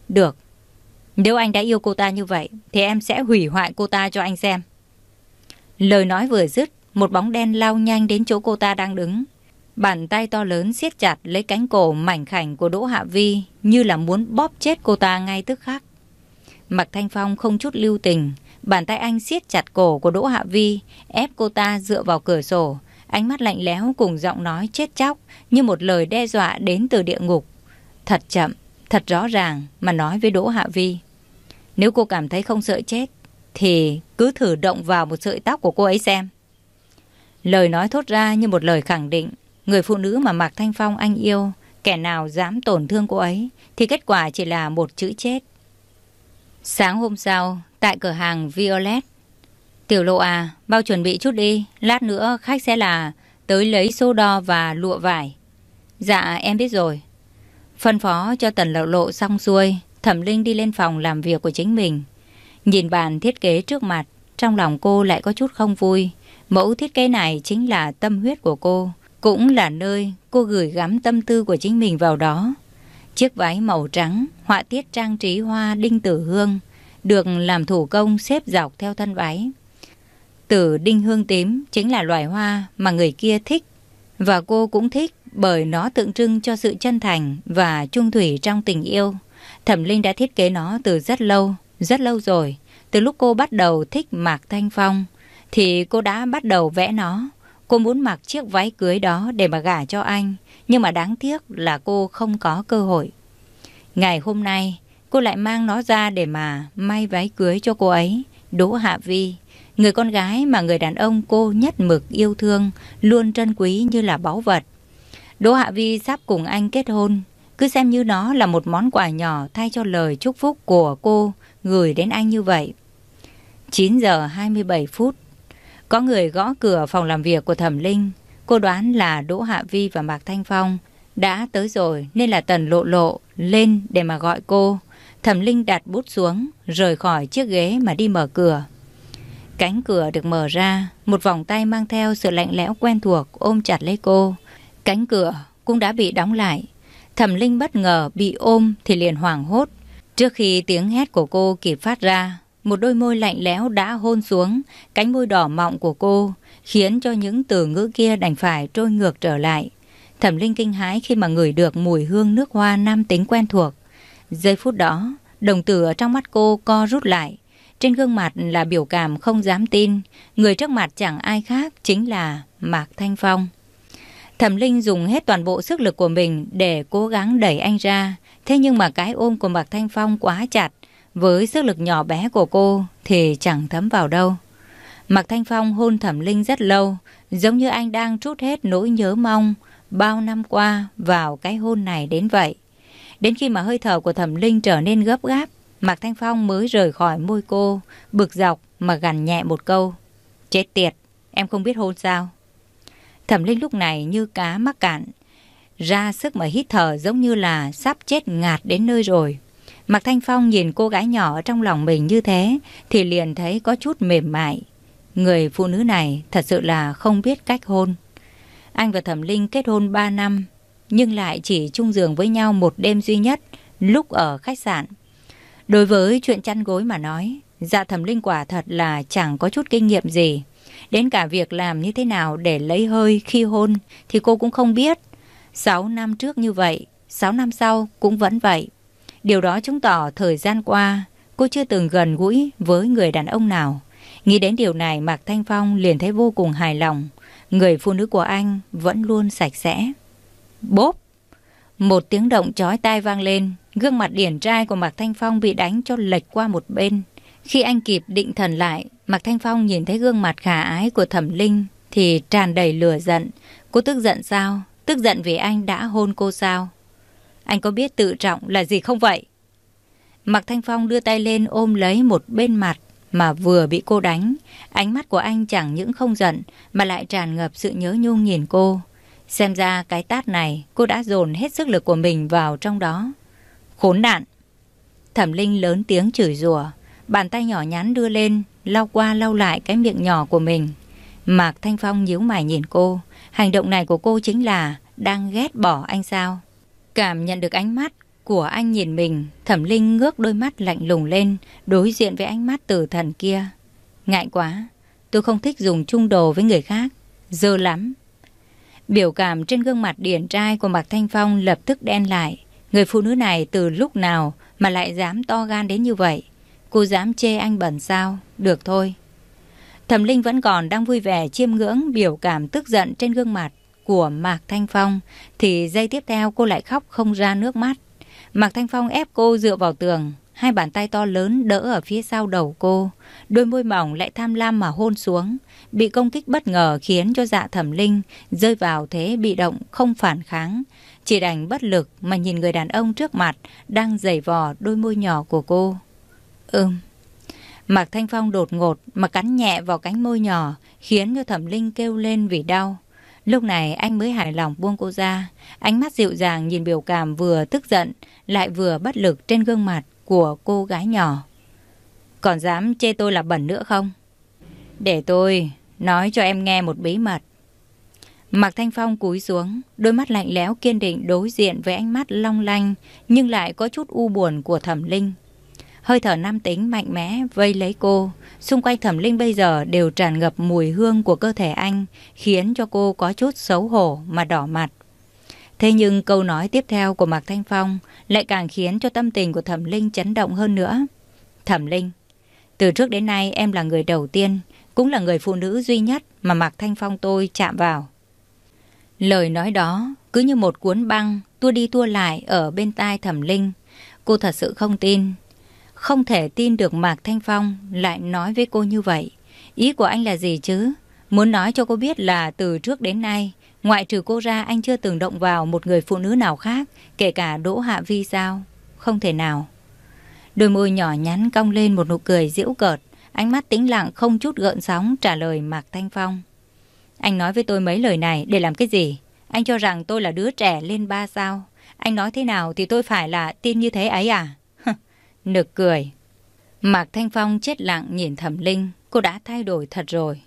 Được. Nếu anh đã yêu cô ta như vậy, thì em sẽ hủy hoại cô ta cho anh xem. Lời nói vừa dứt, một bóng đen lao nhanh đến chỗ cô ta đang đứng. Bàn tay to lớn siết chặt lấy cánh cổ mảnh khảnh của Đỗ Hạ Vi như là muốn bóp chết cô ta ngay tức khắc. mặc Thanh Phong không chút lưu tình, bàn tay anh siết chặt cổ của Đỗ Hạ Vi, ép cô ta dựa vào cửa sổ, ánh mắt lạnh lẽo cùng giọng nói chết chóc như một lời đe dọa đến từ địa ngục. Thật chậm, thật rõ ràng mà nói với Đỗ Hạ Vi. Nếu cô cảm thấy không sợ chết, thì cứ thử động vào một sợi tóc của cô ấy xem. Lời nói thốt ra như một lời khẳng định, người phụ nữ mà Mạc Thanh Phong anh yêu, kẻ nào dám tổn thương cô ấy, thì kết quả chỉ là một chữ chết. Sáng hôm sau, tại cửa hàng Violet, Tiểu lộ à, mau chuẩn bị chút đi, lát nữa khách sẽ là tới lấy xô đo và lụa vải. Dạ, em biết rồi. Phân phó cho tần lộ lộ xong xuôi, thẩm linh đi lên phòng làm việc của chính mình. Nhìn bàn thiết kế trước mặt, trong lòng cô lại có chút không vui. Mẫu thiết kế này chính là tâm huyết của cô, cũng là nơi cô gửi gắm tâm tư của chính mình vào đó. Chiếc váy màu trắng, họa tiết trang trí hoa đinh tử hương, được làm thủ công xếp dọc theo thân váy. Tử đinh hương tím chính là loài hoa mà người kia thích và cô cũng thích bởi nó tượng trưng cho sự chân thành và trung thủy trong tình yêu. Thẩm Linh đã thiết kế nó từ rất lâu, rất lâu rồi. Từ lúc cô bắt đầu thích Mạc Thanh Phong thì cô đã bắt đầu vẽ nó. Cô muốn mặc chiếc váy cưới đó để mà gả cho anh, nhưng mà đáng tiếc là cô không có cơ hội. Ngày hôm nay, cô lại mang nó ra để mà may váy cưới cho cô ấy, Đỗ Hạ Vi. Người con gái mà người đàn ông cô nhất mực yêu thương, luôn trân quý như là báu vật. Đỗ Hạ Vi sắp cùng anh kết hôn, cứ xem như nó là một món quà nhỏ thay cho lời chúc phúc của cô gửi đến anh như vậy. 9 giờ 27 phút, có người gõ cửa phòng làm việc của Thẩm Linh. Cô đoán là Đỗ Hạ Vi và Mạc Thanh Phong đã tới rồi nên là Tần Lộ Lộ lên để mà gọi cô. Thẩm Linh đặt bút xuống, rời khỏi chiếc ghế mà đi mở cửa. Cánh cửa được mở ra, một vòng tay mang theo sự lạnh lẽo quen thuộc ôm chặt lấy cô. Cánh cửa cũng đã bị đóng lại. Thẩm Linh bất ngờ bị ôm thì liền hoảng hốt. Trước khi tiếng hét của cô kịp phát ra, một đôi môi lạnh lẽo đã hôn xuống cánh môi đỏ mọng của cô, khiến cho những từ ngữ kia đành phải trôi ngược trở lại. Thẩm Linh kinh hãi khi mà ngửi được mùi hương nước hoa nam tính quen thuộc. Giây phút đó, đồng tử ở trong mắt cô co rút lại. Trên gương mặt là biểu cảm không dám tin, người trước mặt chẳng ai khác chính là Mạc Thanh Phong. Thẩm Linh dùng hết toàn bộ sức lực của mình để cố gắng đẩy anh ra, thế nhưng mà cái ôm của Mạc Thanh Phong quá chặt, với sức lực nhỏ bé của cô thì chẳng thấm vào đâu. Mạc Thanh Phong hôn Thẩm Linh rất lâu, giống như anh đang trút hết nỗi nhớ mong bao năm qua vào cái hôn này đến vậy. Đến khi mà hơi thở của Thẩm Linh trở nên gấp gáp, Mạc Thanh Phong mới rời khỏi môi cô, bực dọc mà gằn nhẹ một câu. Chết tiệt, em không biết hôn sao. Thẩm Linh lúc này như cá mắc cạn, ra sức mà hít thở giống như là sắp chết ngạt đến nơi rồi. Mạc Thanh Phong nhìn cô gái nhỏ trong lòng mình như thế thì liền thấy có chút mềm mại. Người phụ nữ này thật sự là không biết cách hôn. Anh và Thẩm Linh kết hôn 3 năm nhưng lại chỉ chung giường với nhau một đêm duy nhất lúc ở khách sạn. Đối với chuyện chăn gối mà nói, dạ thẩm linh quả thật là chẳng có chút kinh nghiệm gì. Đến cả việc làm như thế nào để lấy hơi khi hôn thì cô cũng không biết. 6 năm trước như vậy, 6 năm sau cũng vẫn vậy. Điều đó chứng tỏ thời gian qua cô chưa từng gần gũi với người đàn ông nào. Nghĩ đến điều này Mạc Thanh Phong liền thấy vô cùng hài lòng. Người phụ nữ của anh vẫn luôn sạch sẽ. Bốp! Một tiếng động chói tai vang lên. Gương mặt điển trai của Mạc Thanh Phong bị đánh cho lệch qua một bên. Khi anh kịp định thần lại, Mạc Thanh Phong nhìn thấy gương mặt khả ái của Thẩm Linh thì tràn đầy lửa giận. Cô tức giận sao? Tức giận vì anh đã hôn cô sao? Anh có biết tự trọng là gì không vậy? Mạc Thanh Phong đưa tay lên ôm lấy một bên mặt mà vừa bị cô đánh. Ánh mắt của anh chẳng những không giận mà lại tràn ngập sự nhớ nhung nhìn cô. Xem ra cái tát này cô đã dồn hết sức lực của mình vào trong đó. Khốn nạn! Thẩm Linh lớn tiếng chửi rủa, bàn tay nhỏ nhắn đưa lên, lau qua lau lại cái miệng nhỏ của mình. Mạc Thanh Phong nhíu mày nhìn cô, hành động này của cô chính là đang ghét bỏ anh sao? Cảm nhận được ánh mắt của anh nhìn mình, Thẩm Linh ngước đôi mắt lạnh lùng lên, đối diện với ánh mắt tử thần kia. Ngại quá, tôi không thích dùng chung đồ với người khác, dơ lắm. Biểu cảm trên gương mặt điển trai của Mạc Thanh Phong lập tức đen lại, Người phụ nữ này từ lúc nào mà lại dám to gan đến như vậy? Cô dám chê anh bẩn sao? Được thôi. Thẩm Linh vẫn còn đang vui vẻ chiêm ngưỡng biểu cảm tức giận trên gương mặt của Mạc Thanh Phong thì giây tiếp theo cô lại khóc không ra nước mắt. Mạc Thanh Phong ép cô dựa vào tường, hai bàn tay to lớn đỡ ở phía sau đầu cô, đôi môi mỏng lại tham lam mà hôn xuống, bị công kích bất ngờ khiến cho dạ Thẩm Linh rơi vào thế bị động không phản kháng chỉ đành bất lực mà nhìn người đàn ông trước mặt đang giày vò đôi môi nhỏ của cô. Ừm. Mạc Thanh Phong đột ngột mà cắn nhẹ vào cánh môi nhỏ khiến cho thẩm linh kêu lên vì đau. Lúc này anh mới hài lòng buông cô ra, ánh mắt dịu dàng nhìn biểu cảm vừa tức giận lại vừa bất lực trên gương mặt của cô gái nhỏ. Còn dám chê tôi là bẩn nữa không? Để tôi nói cho em nghe một bí mật. Mạc Thanh Phong cúi xuống, đôi mắt lạnh lẽo kiên định đối diện với ánh mắt long lanh nhưng lại có chút u buồn của Thẩm Linh. Hơi thở nam tính mạnh mẽ vây lấy cô, xung quanh Thẩm Linh bây giờ đều tràn ngập mùi hương của cơ thể anh, khiến cho cô có chút xấu hổ mà đỏ mặt. Thế nhưng câu nói tiếp theo của Mạc Thanh Phong lại càng khiến cho tâm tình của Thẩm Linh chấn động hơn nữa. Thẩm Linh, từ trước đến nay em là người đầu tiên, cũng là người phụ nữ duy nhất mà Mạc Thanh Phong tôi chạm vào. Lời nói đó cứ như một cuốn băng tua đi tua lại ở bên tai thẩm linh. Cô thật sự không tin. Không thể tin được Mạc Thanh Phong lại nói với cô như vậy. Ý của anh là gì chứ? Muốn nói cho cô biết là từ trước đến nay, ngoại trừ cô ra anh chưa từng động vào một người phụ nữ nào khác, kể cả Đỗ Hạ Vi sao? Không thể nào. Đôi môi nhỏ nhắn cong lên một nụ cười giễu cợt, ánh mắt tĩnh lặng không chút gợn sóng trả lời Mạc Thanh Phong. Anh nói với tôi mấy lời này để làm cái gì? Anh cho rằng tôi là đứa trẻ lên ba sao? Anh nói thế nào thì tôi phải là tin như thế ấy à? Nực cười. Mạc Thanh Phong chết lặng nhìn Thẩm Linh. Cô đã thay đổi thật rồi.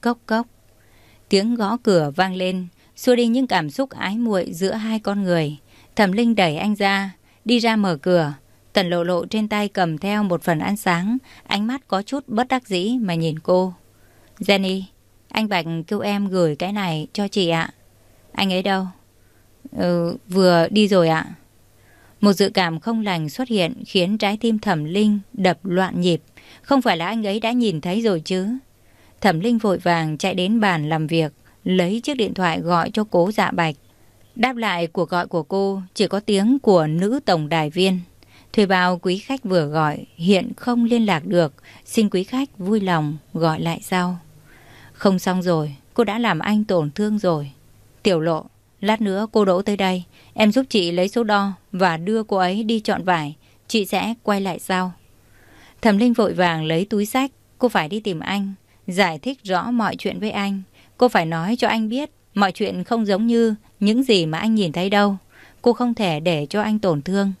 Cốc cốc. Tiếng gõ cửa vang lên, xua đi những cảm xúc ái muội giữa hai con người. Thẩm Linh đẩy anh ra, đi ra mở cửa. Tần lộ lộ trên tay cầm theo một phần ăn sáng, ánh mắt có chút bất đắc dĩ mà nhìn cô. Jenny, anh Bạch kêu em gửi cái này cho chị ạ. Anh ấy đâu? Ừ, vừa đi rồi ạ. Một dự cảm không lành xuất hiện khiến trái tim thẩm linh đập loạn nhịp. Không phải là anh ấy đã nhìn thấy rồi chứ. Thẩm linh vội vàng chạy đến bàn làm việc, lấy chiếc điện thoại gọi cho cố dạ bạch. Đáp lại cuộc gọi của cô chỉ có tiếng của nữ tổng đài viên. Thuê bao quý khách vừa gọi hiện không liên lạc được, xin quý khách vui lòng gọi lại sau. Không xong rồi, cô đã làm anh tổn thương rồi. Tiểu lộ, lát nữa cô đỗ tới đây, em giúp chị lấy số đo và đưa cô ấy đi chọn vải. Chị sẽ quay lại sau. Thẩm Linh vội vàng lấy túi sách, cô phải đi tìm anh, giải thích rõ mọi chuyện với anh. Cô phải nói cho anh biết mọi chuyện không giống như những gì mà anh nhìn thấy đâu. Cô không thể để cho anh tổn thương.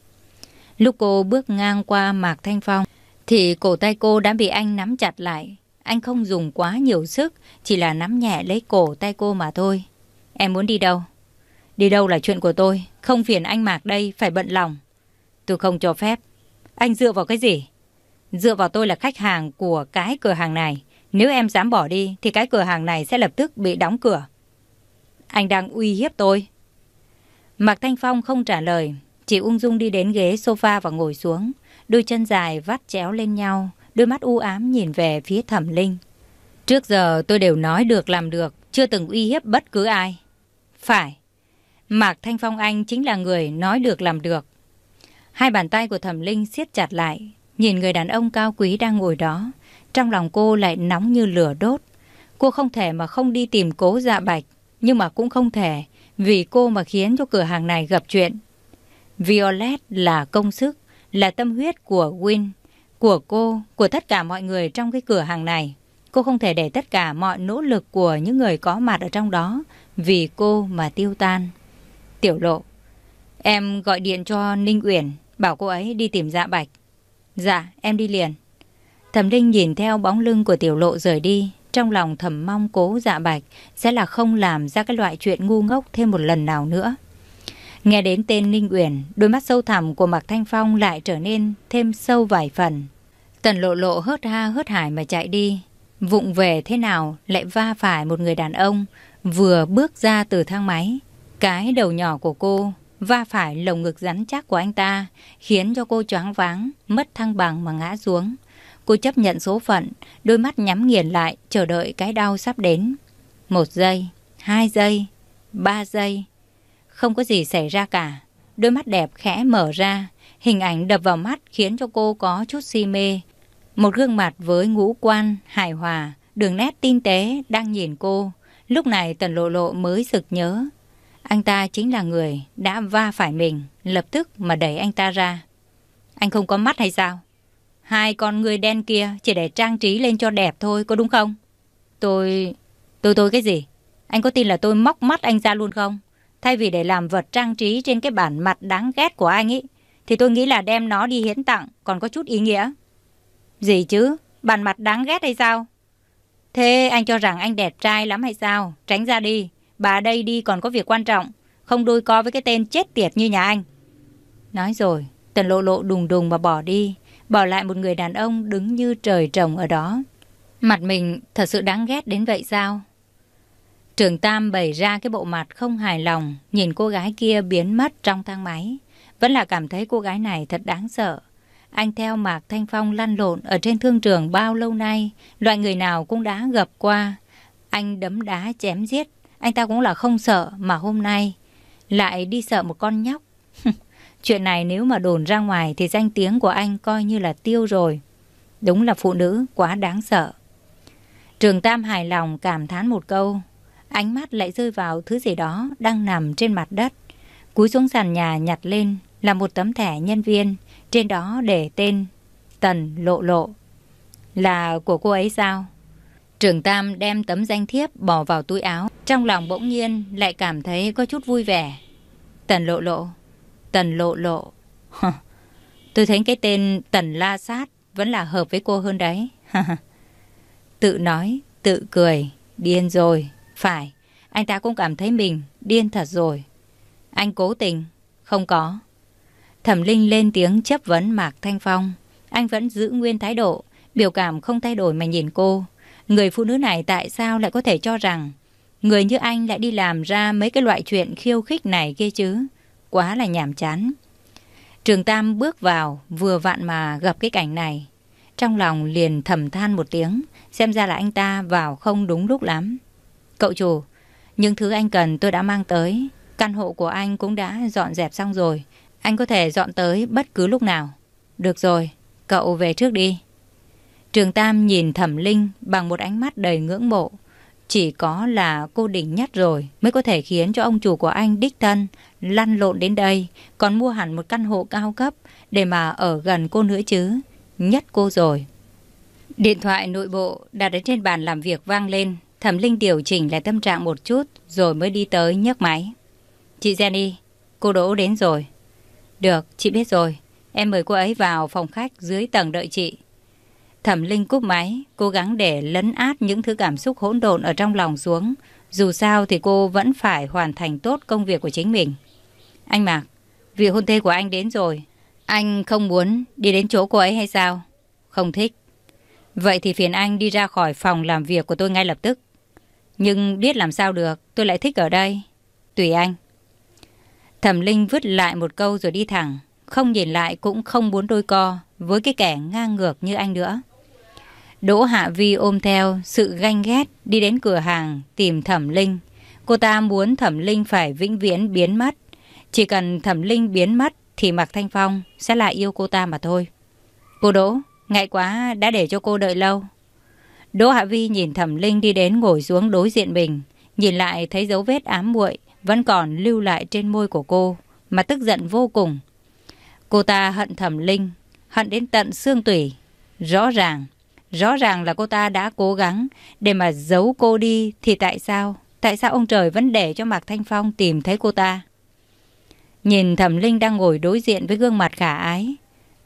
Lúc cô bước ngang qua Mạc Thanh Phong, thì cổ tay cô đã bị anh nắm chặt lại. Anh không dùng quá nhiều sức, chỉ là nắm nhẹ lấy cổ tay cô mà thôi. Em muốn đi đâu? Đi đâu là chuyện của tôi, không phiền anh Mạc đây, phải bận lòng. Tôi không cho phép. Anh dựa vào cái gì? Dựa vào tôi là khách hàng của cái cửa hàng này. Nếu em dám bỏ đi thì cái cửa hàng này sẽ lập tức bị đóng cửa. Anh đang uy hiếp tôi. Mạc Thanh Phong không trả lời, chỉ ung dung đi đến ghế sofa và ngồi xuống, đôi chân dài vắt chéo lên nhau, đôi mắt u ám nhìn về phía thẩm linh. Trước giờ tôi đều nói được làm được, chưa từng uy hiếp bất cứ ai. Phải, Mạc Thanh Phong Anh chính là người nói được làm được. Hai bàn tay của thẩm linh siết chặt lại, nhìn người đàn ông cao quý đang ngồi đó. Trong lòng cô lại nóng như lửa đốt. Cô không thể mà không đi tìm cố dạ bạch, nhưng mà cũng không thể vì cô mà khiến cho cửa hàng này gặp chuyện. Violet là công sức, là tâm huyết của Win của cô, của tất cả mọi người trong cái cửa hàng này. Cô không thể để tất cả mọi nỗ lực của những người có mặt ở trong đó vì cô mà tiêu tan. Tiểu lộ, em gọi điện cho Ninh Uyển, bảo cô ấy đi tìm dạ bạch. Dạ, em đi liền. Thẩm linh nhìn theo bóng lưng của tiểu lộ rời đi, trong lòng thầm mong cố dạ bạch sẽ là không làm ra cái loại chuyện ngu ngốc thêm một lần nào nữa. Nghe đến tên Ninh Uyển, đôi mắt sâu thẳm của Mạc Thanh Phong lại trở nên thêm sâu vài phần. Tần lộ lộ hớt ha hớt hải mà chạy đi. Vụng về thế nào lại va phải một người đàn ông vừa bước ra từ thang máy. Cái đầu nhỏ của cô va phải lồng ngực rắn chắc của anh ta khiến cho cô choáng váng, mất thăng bằng mà ngã xuống. Cô chấp nhận số phận, đôi mắt nhắm nghiền lại chờ đợi cái đau sắp đến. Một giây, hai giây, ba giây không có gì xảy ra cả. Đôi mắt đẹp khẽ mở ra, hình ảnh đập vào mắt khiến cho cô có chút si mê. Một gương mặt với ngũ quan, hài hòa, đường nét tinh tế đang nhìn cô. Lúc này Tần Lộ Lộ mới sực nhớ. Anh ta chính là người đã va phải mình, lập tức mà đẩy anh ta ra. Anh không có mắt hay sao? Hai con người đen kia chỉ để trang trí lên cho đẹp thôi, có đúng không? Tôi... Tôi tôi cái gì? Anh có tin là tôi móc mắt anh ra luôn không? Thay vì để làm vật trang trí trên cái bản mặt đáng ghét của anh ấy, thì tôi nghĩ là đem nó đi hiến tặng còn có chút ý nghĩa. Gì chứ? Bản mặt đáng ghét hay sao? Thế anh cho rằng anh đẹp trai lắm hay sao? Tránh ra đi. Bà đây đi còn có việc quan trọng. Không đôi co với cái tên chết tiệt như nhà anh. Nói rồi, tần lộ lộ đùng đùng mà bỏ đi. Bỏ lại một người đàn ông đứng như trời trồng ở đó. Mặt mình thật sự đáng ghét đến vậy sao? Trường Tam bày ra cái bộ mặt không hài lòng, nhìn cô gái kia biến mất trong thang máy. Vẫn là cảm thấy cô gái này thật đáng sợ. Anh theo Mạc Thanh Phong lăn lộn ở trên thương trường bao lâu nay, loại người nào cũng đã gặp qua. Anh đấm đá chém giết, anh ta cũng là không sợ mà hôm nay lại đi sợ một con nhóc. Chuyện này nếu mà đồn ra ngoài thì danh tiếng của anh coi như là tiêu rồi. Đúng là phụ nữ quá đáng sợ. Trường Tam hài lòng cảm thán một câu, ánh mắt lại rơi vào thứ gì đó đang nằm trên mặt đất. Cúi xuống sàn nhà nhặt lên là một tấm thẻ nhân viên, trên đó để tên Tần Lộ Lộ. Là của cô ấy sao? Trường Tam đem tấm danh thiếp bỏ vào túi áo, trong lòng bỗng nhiên lại cảm thấy có chút vui vẻ. Tần Lộ Lộ, Tần Lộ Lộ. Tôi thấy cái tên Tần La Sát vẫn là hợp với cô hơn đấy. tự nói, tự cười, điên rồi. Phải, anh ta cũng cảm thấy mình điên thật rồi. Anh cố tình, không có. Thẩm Linh lên tiếng chấp vấn Mạc Thanh Phong. Anh vẫn giữ nguyên thái độ, biểu cảm không thay đổi mà nhìn cô. Người phụ nữ này tại sao lại có thể cho rằng người như anh lại đi làm ra mấy cái loại chuyện khiêu khích này kia chứ? Quá là nhàm chán. Trường Tam bước vào vừa vặn mà gặp cái cảnh này. Trong lòng liền thầm than một tiếng, xem ra là anh ta vào không đúng lúc lắm. Cậu chủ, những thứ anh cần tôi đã mang tới. Căn hộ của anh cũng đã dọn dẹp xong rồi. Anh có thể dọn tới bất cứ lúc nào. Được rồi, cậu về trước đi. Trường Tam nhìn Thẩm Linh bằng một ánh mắt đầy ngưỡng mộ. Chỉ có là cô đỉnh nhất rồi mới có thể khiến cho ông chủ của anh đích thân lăn lộn đến đây, còn mua hẳn một căn hộ cao cấp để mà ở gần cô nữa chứ. Nhất cô rồi. Điện thoại nội bộ đặt đến trên bàn làm việc vang lên, Thẩm Linh điều chỉnh lại tâm trạng một chút rồi mới đi tới nhấc máy. Chị Jenny, cô Đỗ đến rồi. Được, chị biết rồi. Em mời cô ấy vào phòng khách dưới tầng đợi chị. Thẩm Linh cúp máy, cố gắng để lấn át những thứ cảm xúc hỗn độn ở trong lòng xuống. Dù sao thì cô vẫn phải hoàn thành tốt công việc của chính mình. Anh Mạc, vị hôn thê của anh đến rồi. Anh không muốn đi đến chỗ cô ấy hay sao? Không thích. Vậy thì phiền anh đi ra khỏi phòng làm việc của tôi ngay lập tức. Nhưng biết làm sao được, tôi lại thích ở đây. Tùy anh. Thẩm Linh vứt lại một câu rồi đi thẳng, không nhìn lại cũng không muốn đôi co với cái kẻ ngang ngược như anh nữa. Đỗ Hạ Vi ôm theo sự ganh ghét đi đến cửa hàng tìm Thẩm Linh. Cô ta muốn Thẩm Linh phải vĩnh viễn biến mất. Chỉ cần Thẩm Linh biến mất thì Mạc Thanh Phong sẽ lại yêu cô ta mà thôi. Cô Đỗ, ngại quá đã để cho cô đợi lâu. Đỗ Hạ Vi nhìn Thẩm Linh đi đến ngồi xuống đối diện mình, nhìn lại thấy dấu vết ám muội vẫn còn lưu lại trên môi của cô, mà tức giận vô cùng. Cô ta hận Thẩm Linh, hận đến tận xương tủy. Rõ ràng, rõ ràng là cô ta đã cố gắng để mà giấu cô đi thì tại sao? Tại sao ông trời vẫn để cho Mạc Thanh Phong tìm thấy cô ta? Nhìn Thẩm Linh đang ngồi đối diện với gương mặt khả ái,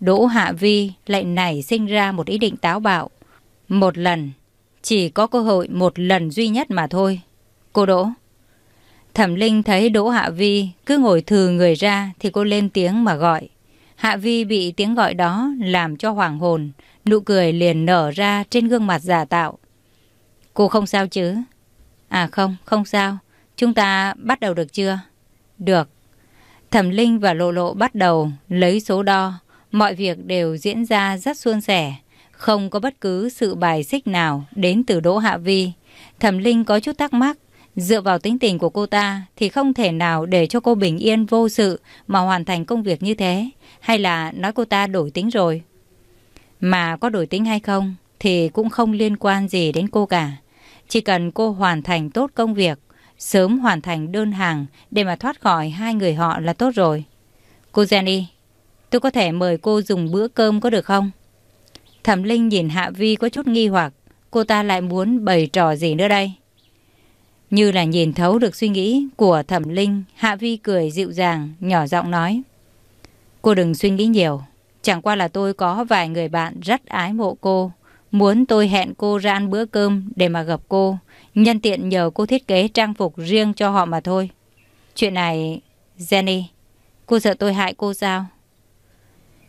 Đỗ Hạ Vi lại nảy sinh ra một ý định táo bạo. Một lần, chỉ có cơ hội một lần duy nhất mà thôi. Cô Đỗ. Thẩm Linh thấy Đỗ Hạ Vi cứ ngồi thừa người ra thì cô lên tiếng mà gọi. Hạ Vi bị tiếng gọi đó làm cho hoàng hồn, nụ cười liền nở ra trên gương mặt giả tạo. Cô không sao chứ? À không, không sao. Chúng ta bắt đầu được chưa? Được. Thẩm Linh và Lộ Lộ bắt đầu lấy số đo. Mọi việc đều diễn ra rất suôn sẻ. Không có bất cứ sự bài xích nào đến từ Đỗ Hạ Vi. Thẩm Linh có chút thắc mắc, dựa vào tính tình của cô ta thì không thể nào để cho cô bình yên vô sự mà hoàn thành công việc như thế. Hay là nói cô ta đổi tính rồi? Mà có đổi tính hay không thì cũng không liên quan gì đến cô cả. Chỉ cần cô hoàn thành tốt công việc, sớm hoàn thành đơn hàng để mà thoát khỏi hai người họ là tốt rồi. Cô Jenny, tôi có thể mời cô dùng bữa cơm có được không? Thẩm Linh nhìn Hạ Vi có chút nghi hoặc, cô ta lại muốn bày trò gì nữa đây? Như là nhìn thấu được suy nghĩ của Thẩm Linh, Hạ Vi cười dịu dàng, nhỏ giọng nói. Cô đừng suy nghĩ nhiều, chẳng qua là tôi có vài người bạn rất ái mộ cô, muốn tôi hẹn cô ra ăn bữa cơm để mà gặp cô, nhân tiện nhờ cô thiết kế trang phục riêng cho họ mà thôi. Chuyện này, Jenny, cô sợ tôi hại cô sao?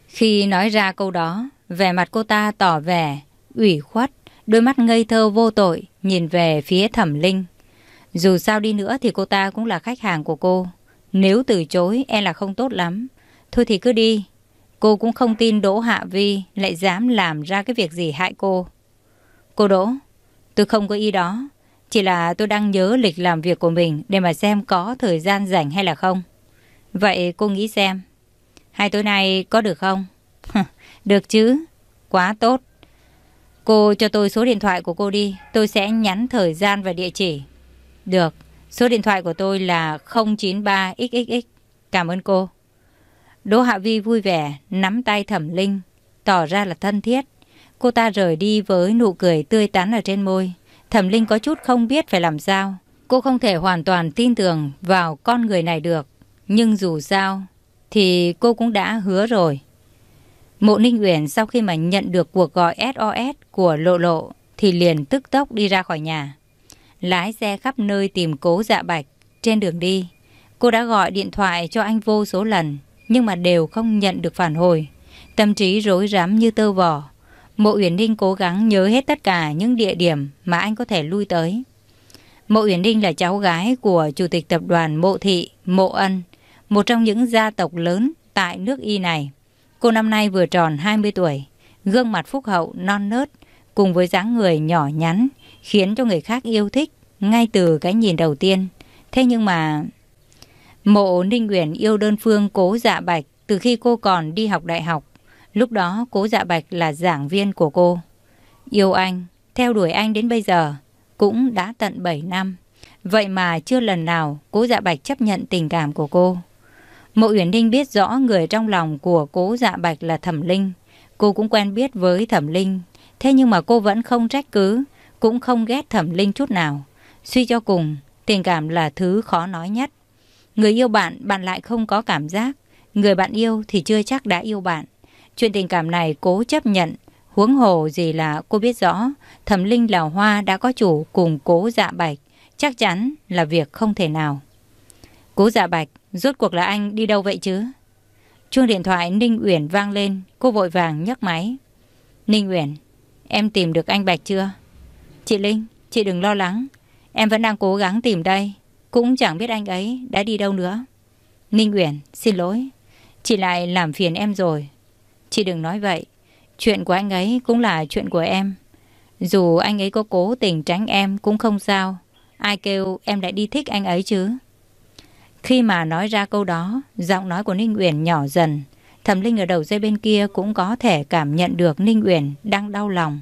Khi nói ra câu đó, Vẻ mặt cô ta tỏ vẻ, ủy khuất, đôi mắt ngây thơ vô tội, nhìn về phía thẩm linh. Dù sao đi nữa thì cô ta cũng là khách hàng của cô. Nếu từ chối e là không tốt lắm. Thôi thì cứ đi. Cô cũng không tin Đỗ Hạ Vi lại dám làm ra cái việc gì hại cô. Cô Đỗ, tôi không có ý đó. Chỉ là tôi đang nhớ lịch làm việc của mình để mà xem có thời gian rảnh hay là không. Vậy cô nghĩ xem, hai tối nay có được không? Được chứ? Quá tốt. Cô cho tôi số điện thoại của cô đi, tôi sẽ nhắn thời gian và địa chỉ. Được, số điện thoại của tôi là 093XXX. Cảm ơn cô. Đỗ Hạ Vi vui vẻ, nắm tay Thẩm Linh, tỏ ra là thân thiết. Cô ta rời đi với nụ cười tươi tắn ở trên môi. Thẩm Linh có chút không biết phải làm sao. Cô không thể hoàn toàn tin tưởng vào con người này được. Nhưng dù sao, thì cô cũng đã hứa rồi. Mộ Ninh Uyển sau khi mà nhận được cuộc gọi SOS của Lộ Lộ thì liền tức tốc đi ra khỏi nhà. Lái xe khắp nơi tìm cố dạ bạch. Trên đường đi, cô đã gọi điện thoại cho anh vô số lần nhưng mà đều không nhận được phản hồi. Tâm trí rối rắm như tơ vò. Mộ Uyển Ninh cố gắng nhớ hết tất cả những địa điểm mà anh có thể lui tới. Mộ Uyển Ninh là cháu gái của Chủ tịch Tập đoàn Mộ Thị, Mộ Ân, một trong những gia tộc lớn tại nước Y này. Cô năm nay vừa tròn 20 tuổi, gương mặt phúc hậu non nớt cùng với dáng người nhỏ nhắn khiến cho người khác yêu thích ngay từ cái nhìn đầu tiên. Thế nhưng mà... Mộ Ninh Nguyễn yêu đơn phương cố dạ bạch từ khi cô còn đi học đại học. Lúc đó cố dạ bạch là giảng viên của cô. Yêu anh, theo đuổi anh đến bây giờ cũng đã tận 7 năm. Vậy mà chưa lần nào cố dạ bạch chấp nhận tình cảm của cô. Mộ Uyển Ninh biết rõ người trong lòng của cố dạ bạch là Thẩm Linh. Cô cũng quen biết với Thẩm Linh. Thế nhưng mà cô vẫn không trách cứ, cũng không ghét Thẩm Linh chút nào. Suy cho cùng, tình cảm là thứ khó nói nhất. Người yêu bạn, bạn lại không có cảm giác. Người bạn yêu thì chưa chắc đã yêu bạn. Chuyện tình cảm này cố chấp nhận. Huống hồ gì là cô biết rõ, Thẩm Linh là hoa đã có chủ cùng cố dạ bạch. Chắc chắn là việc không thể nào. Cố dạ bạch Rốt cuộc là anh đi đâu vậy chứ? Chuông điện thoại Ninh Uyển vang lên, cô vội vàng nhấc máy. Ninh Uyển, em tìm được anh Bạch chưa? Chị Linh, chị đừng lo lắng. Em vẫn đang cố gắng tìm đây. Cũng chẳng biết anh ấy đã đi đâu nữa. Ninh Uyển, xin lỗi. Chị lại làm phiền em rồi. Chị đừng nói vậy. Chuyện của anh ấy cũng là chuyện của em. Dù anh ấy có cố tình tránh em cũng không sao. Ai kêu em lại đi thích anh ấy chứ? Khi mà nói ra câu đó, giọng nói của Ninh Uyển nhỏ dần. Thẩm Linh ở đầu dây bên kia cũng có thể cảm nhận được Ninh Uyển đang đau lòng.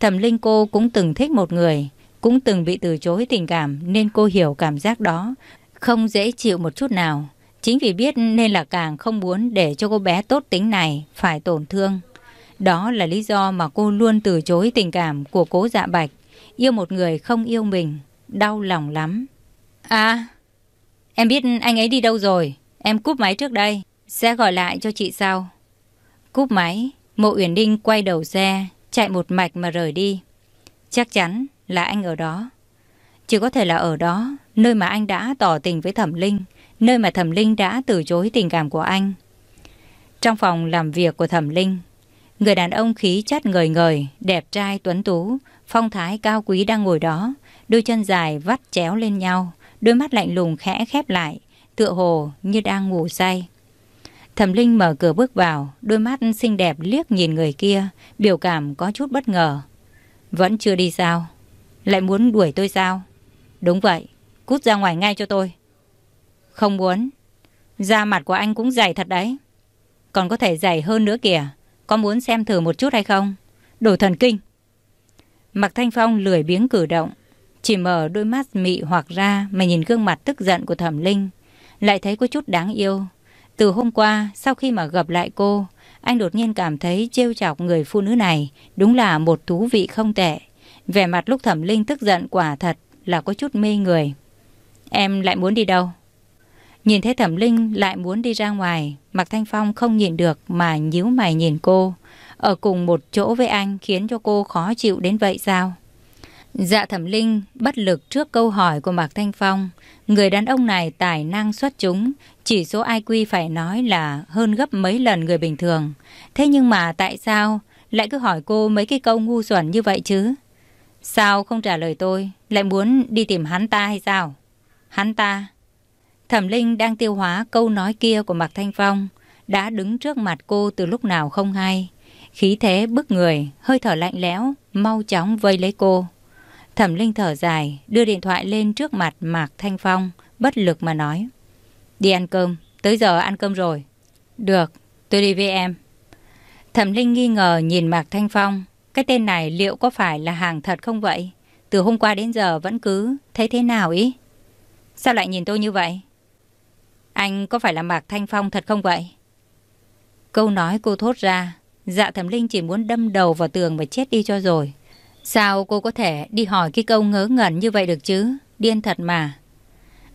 Thẩm Linh cô cũng từng thích một người, cũng từng bị từ chối tình cảm nên cô hiểu cảm giác đó, không dễ chịu một chút nào. Chính vì biết nên là càng không muốn để cho cô bé tốt tính này phải tổn thương. Đó là lý do mà cô luôn từ chối tình cảm của cố dạ bạch. Yêu một người không yêu mình, đau lòng lắm. À... Em biết anh ấy đi đâu rồi, em cúp máy trước đây, sẽ gọi lại cho chị sau. Cúp máy, Mộ Uyển Đinh quay đầu xe, chạy một mạch mà rời đi. Chắc chắn là anh ở đó. Chỉ có thể là ở đó, nơi mà anh đã tỏ tình với Thẩm Linh, nơi mà Thẩm Linh đã từ chối tình cảm của anh. Trong phòng làm việc của Thẩm Linh, người đàn ông khí chất ngời ngời, đẹp trai tuấn tú, phong thái cao quý đang ngồi đó, đôi chân dài vắt chéo lên nhau, đôi mắt lạnh lùng khẽ khép lại, tựa hồ như đang ngủ say. Thẩm Linh mở cửa bước vào, đôi mắt xinh đẹp liếc nhìn người kia, biểu cảm có chút bất ngờ. Vẫn chưa đi sao? Lại muốn đuổi tôi sao? Đúng vậy, cút ra ngoài ngay cho tôi. Không muốn. Da mặt của anh cũng dày thật đấy. Còn có thể dày hơn nữa kìa. Có muốn xem thử một chút hay không? Đồ thần kinh. Mặc Thanh Phong lười biếng cử động, chỉ mở đôi mắt mị hoặc ra mà nhìn gương mặt tức giận của thẩm linh. Lại thấy có chút đáng yêu. Từ hôm qua, sau khi mà gặp lại cô, anh đột nhiên cảm thấy trêu chọc người phụ nữ này đúng là một thú vị không tệ. Vẻ mặt lúc thẩm linh tức giận quả thật là có chút mê người. Em lại muốn đi đâu? Nhìn thấy thẩm linh lại muốn đi ra ngoài, Mặc Thanh Phong không nhìn được mà nhíu mày nhìn cô. Ở cùng một chỗ với anh khiến cho cô khó chịu đến vậy sao? Dạ thẩm linh bất lực trước câu hỏi của Mạc Thanh Phong. Người đàn ông này tài năng xuất chúng, chỉ số IQ phải nói là hơn gấp mấy lần người bình thường. Thế nhưng mà tại sao lại cứ hỏi cô mấy cái câu ngu xuẩn như vậy chứ? Sao không trả lời tôi, lại muốn đi tìm hắn ta hay sao? Hắn ta. Thẩm linh đang tiêu hóa câu nói kia của Mạc Thanh Phong, đã đứng trước mặt cô từ lúc nào không hay. Khí thế bức người, hơi thở lạnh lẽo, mau chóng vây lấy cô. Thẩm Linh thở dài, đưa điện thoại lên trước mặt Mạc Thanh Phong, bất lực mà nói. Đi ăn cơm, tới giờ ăn cơm rồi. Được, tôi đi với em. Thẩm Linh nghi ngờ nhìn Mạc Thanh Phong, cái tên này liệu có phải là hàng thật không vậy? Từ hôm qua đến giờ vẫn cứ thấy thế nào ý? Sao lại nhìn tôi như vậy? Anh có phải là Mạc Thanh Phong thật không vậy? Câu nói cô thốt ra, dạ thẩm linh chỉ muốn đâm đầu vào tường và chết đi cho rồi. Sao cô có thể đi hỏi cái câu ngớ ngẩn như vậy được chứ? Điên thật mà.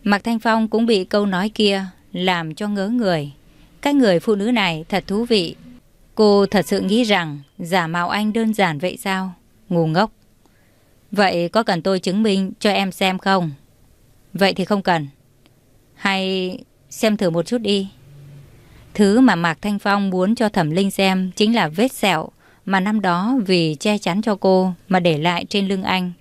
Mạc Thanh Phong cũng bị câu nói kia làm cho ngớ người. Cái người phụ nữ này thật thú vị. Cô thật sự nghĩ rằng giả mạo anh đơn giản vậy sao? Ngu ngốc. Vậy có cần tôi chứng minh cho em xem không? Vậy thì không cần. Hay xem thử một chút đi. Thứ mà Mạc Thanh Phong muốn cho Thẩm Linh xem chính là vết sẹo mà năm đó vì che chắn cho cô mà để lại trên lưng anh.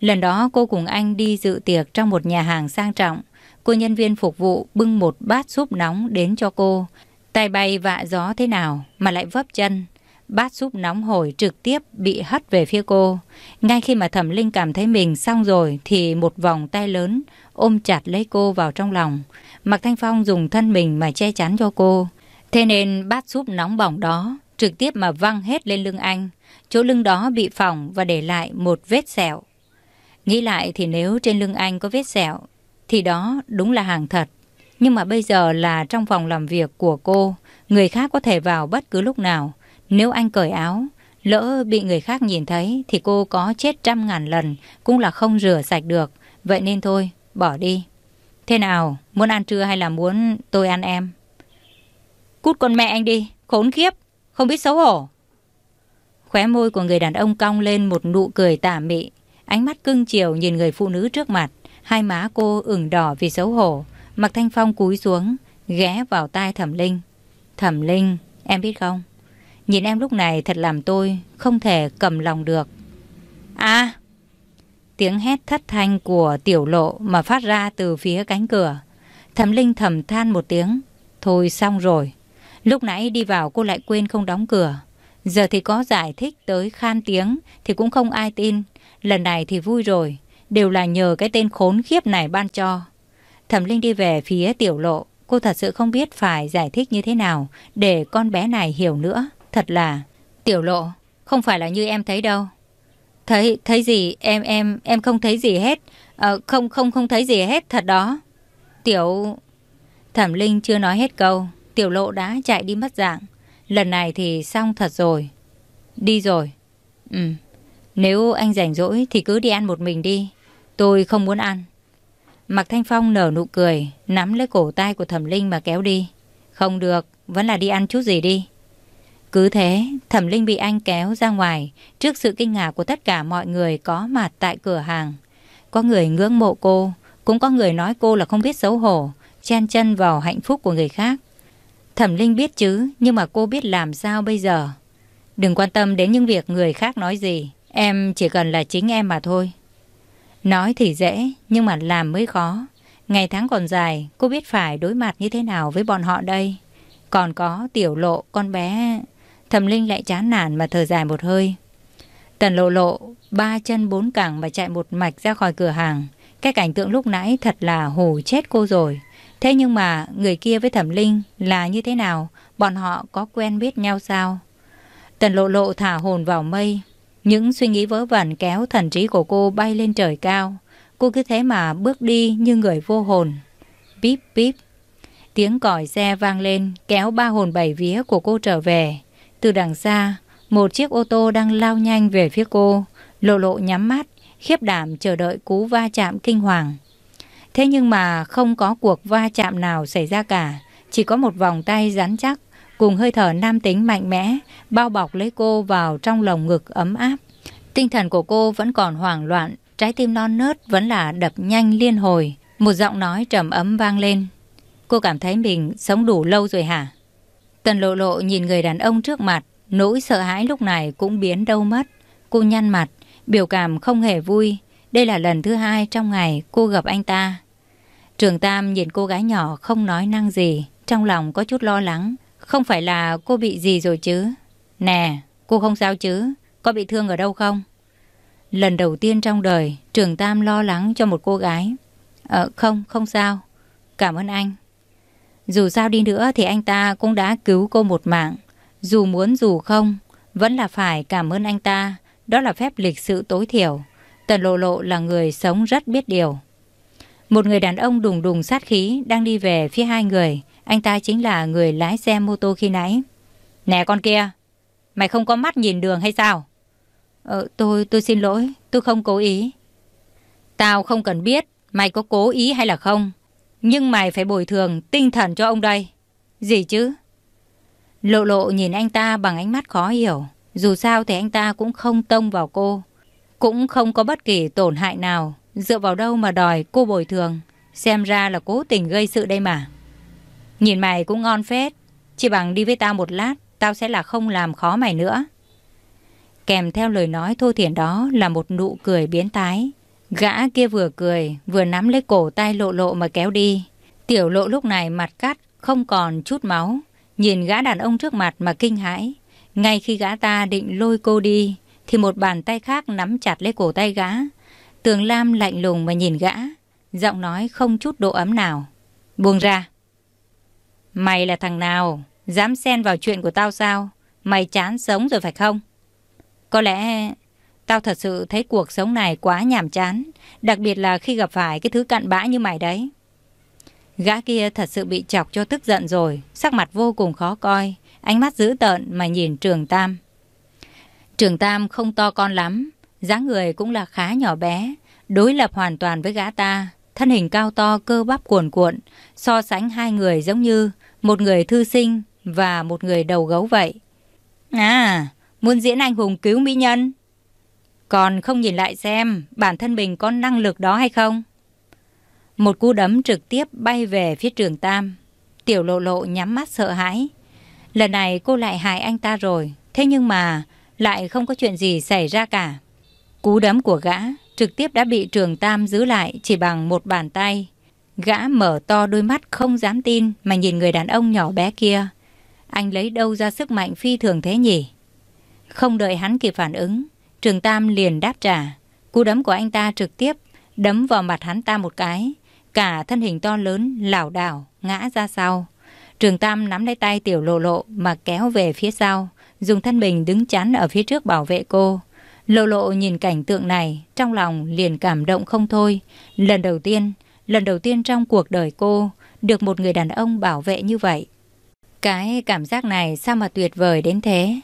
Lần đó cô cùng anh đi dự tiệc trong một nhà hàng sang trọng. Cô nhân viên phục vụ bưng một bát súp nóng đến cho cô. Tay bay vạ gió thế nào mà lại vấp chân. Bát súp nóng hổi trực tiếp bị hất về phía cô. Ngay khi mà thẩm linh cảm thấy mình xong rồi thì một vòng tay lớn ôm chặt lấy cô vào trong lòng. Mạc Thanh Phong dùng thân mình mà che chắn cho cô. Thế nên bát súp nóng bỏng đó trực tiếp mà văng hết lên lưng anh. Chỗ lưng đó bị phỏng và để lại một vết sẹo. Nghĩ lại thì nếu trên lưng anh có vết sẹo, thì đó đúng là hàng thật. Nhưng mà bây giờ là trong phòng làm việc của cô, người khác có thể vào bất cứ lúc nào. Nếu anh cởi áo, lỡ bị người khác nhìn thấy thì cô có chết trăm ngàn lần cũng là không rửa sạch được. Vậy nên thôi, bỏ đi. Thế nào, muốn ăn trưa hay là muốn tôi ăn em? Cút con mẹ anh đi, khốn khiếp không biết xấu hổ. Khóe môi của người đàn ông cong lên một nụ cười tà mị, ánh mắt cưng chiều nhìn người phụ nữ trước mặt, hai má cô ửng đỏ vì xấu hổ, mặc Thanh Phong cúi xuống, ghé vào tai Thẩm Linh. "Thẩm Linh, em biết không, nhìn em lúc này thật làm tôi không thể cầm lòng được." "A!" À, tiếng hét thất thanh của Tiểu Lộ mà phát ra từ phía cánh cửa. Thẩm Linh thầm than một tiếng, "Thôi xong rồi." Lúc nãy đi vào cô lại quên không đóng cửa. Giờ thì có giải thích tới khan tiếng thì cũng không ai tin. Lần này thì vui rồi, đều là nhờ cái tên khốn khiếp này ban cho. Thẩm Linh đi về phía tiểu lộ, cô thật sự không biết phải giải thích như thế nào để con bé này hiểu nữa. Thật là, tiểu lộ, không phải là như em thấy đâu. Thấy, thấy gì, em, em, em không thấy gì hết. À, không, không, không thấy gì hết, thật đó. Tiểu... Thẩm Linh chưa nói hết câu. Tiểu lộ đã chạy đi mất dạng. Lần này thì xong thật rồi. Đi rồi. Ừ. Nếu anh rảnh rỗi thì cứ đi ăn một mình đi. Tôi không muốn ăn. Mạc Thanh Phong nở nụ cười, nắm lấy cổ tay của Thẩm Linh mà kéo đi. Không được, vẫn là đi ăn chút gì đi. Cứ thế, Thẩm Linh bị anh kéo ra ngoài trước sự kinh ngạc của tất cả mọi người có mặt tại cửa hàng. Có người ngưỡng mộ cô, cũng có người nói cô là không biết xấu hổ, chen chân vào hạnh phúc của người khác. Thẩm Linh biết chứ, nhưng mà cô biết làm sao bây giờ. Đừng quan tâm đến những việc người khác nói gì, em chỉ cần là chính em mà thôi. Nói thì dễ, nhưng mà làm mới khó. Ngày tháng còn dài, cô biết phải đối mặt như thế nào với bọn họ đây. Còn có tiểu lộ, con bé... Thẩm Linh lại chán nản mà thở dài một hơi. Tần lộ lộ, ba chân bốn cẳng mà chạy một mạch ra khỏi cửa hàng. Cái cảnh tượng lúc nãy thật là hù chết cô rồi. Thế nhưng mà người kia với Thẩm Linh là như thế nào? Bọn họ có quen biết nhau sao? Tần lộ lộ thả hồn vào mây. Những suy nghĩ vớ vẩn kéo thần trí của cô bay lên trời cao. Cô cứ thế mà bước đi như người vô hồn. Bíp bíp. Tiếng còi xe vang lên kéo ba hồn bảy vía của cô trở về. Từ đằng xa, một chiếc ô tô đang lao nhanh về phía cô. Lộ lộ nhắm mắt, khiếp đảm chờ đợi cú va chạm kinh hoàng. Thế nhưng mà không có cuộc va chạm nào xảy ra cả, chỉ có một vòng tay rắn chắc cùng hơi thở nam tính mạnh mẽ bao bọc lấy cô vào trong lồng ngực ấm áp. Tinh thần của cô vẫn còn hoảng loạn, trái tim non nớt vẫn là đập nhanh liên hồi. Một giọng nói trầm ấm vang lên. Cô cảm thấy mình sống đủ lâu rồi hả? Tần lộ lộ nhìn người đàn ông trước mặt, nỗi sợ hãi lúc này cũng biến đâu mất. Cô nhăn mặt, biểu cảm không hề vui. Đây là lần thứ hai trong ngày cô gặp anh ta. Trường Tam nhìn cô gái nhỏ không nói năng gì, trong lòng có chút lo lắng. Không phải là cô bị gì rồi chứ? Nè, cô không sao chứ? Có bị thương ở đâu không? Lần đầu tiên trong đời, Trường Tam lo lắng cho một cô gái. Ờ, không, không sao. Cảm ơn anh. Dù sao đi nữa thì anh ta cũng đã cứu cô một mạng. Dù muốn dù không, vẫn là phải cảm ơn anh ta. Đó là phép lịch sự tối thiểu. Tần Lộ Lộ là người sống rất biết điều. Một người đàn ông đùng đùng sát khí đang đi về phía hai người. Anh ta chính là người lái xe mô tô khi nãy. Nè con kia, mày không có mắt nhìn đường hay sao? Ờ, tôi, tôi xin lỗi, tôi không cố ý. Tao không cần biết mày có cố ý hay là không. Nhưng mày phải bồi thường tinh thần cho ông đây. Gì chứ? Lộ lộ nhìn anh ta bằng ánh mắt khó hiểu. Dù sao thì anh ta cũng không tông vào cô. Cũng không có bất kỳ tổn hại nào. Dựa vào đâu mà đòi cô bồi thường Xem ra là cố tình gây sự đây mà Nhìn mày cũng ngon phết Chỉ bằng đi với tao một lát Tao sẽ là không làm khó mày nữa Kèm theo lời nói thô thiển đó Là một nụ cười biến tái Gã kia vừa cười Vừa nắm lấy cổ tay lộ lộ mà kéo đi Tiểu lộ lúc này mặt cắt Không còn chút máu Nhìn gã đàn ông trước mặt mà kinh hãi ngay khi gã ta định lôi cô đi Thì một bàn tay khác nắm chặt lấy cổ tay gã Tường Lam lạnh lùng mà nhìn gã, giọng nói không chút độ ấm nào. Buông ra. Mày là thằng nào? Dám xen vào chuyện của tao sao? Mày chán sống rồi phải không? Có lẽ tao thật sự thấy cuộc sống này quá nhàm chán, đặc biệt là khi gặp phải cái thứ cặn bã như mày đấy. Gã kia thật sự bị chọc cho tức giận rồi, sắc mặt vô cùng khó coi, ánh mắt dữ tợn mà nhìn Trường Tam. Trường Tam không to con lắm, dáng người cũng là khá nhỏ bé, đối lập hoàn toàn với gã ta, thân hình cao to cơ bắp cuồn cuộn, so sánh hai người giống như một người thư sinh và một người đầu gấu vậy. À, muốn diễn anh hùng cứu mỹ nhân? Còn không nhìn lại xem bản thân mình có năng lực đó hay không? Một cú đấm trực tiếp bay về phía trường Tam. Tiểu lộ lộ nhắm mắt sợ hãi. Lần này cô lại hại anh ta rồi, thế nhưng mà lại không có chuyện gì xảy ra cả. Cú đấm của gã trực tiếp đã bị Trường Tam giữ lại chỉ bằng một bàn tay. Gã mở to đôi mắt không dám tin mà nhìn người đàn ông nhỏ bé kia. Anh lấy đâu ra sức mạnh phi thường thế nhỉ? Không đợi hắn kịp phản ứng, Trường Tam liền đáp trả. Cú đấm của anh ta trực tiếp đấm vào mặt hắn ta một cái. Cả thân hình to lớn, lảo đảo, ngã ra sau. Trường Tam nắm lấy tay tiểu lộ lộ mà kéo về phía sau, dùng thân mình đứng chắn ở phía trước bảo vệ cô. Lộ lộ nhìn cảnh tượng này, trong lòng liền cảm động không thôi. Lần đầu tiên, lần đầu tiên trong cuộc đời cô, được một người đàn ông bảo vệ như vậy. Cái cảm giác này sao mà tuyệt vời đến thế?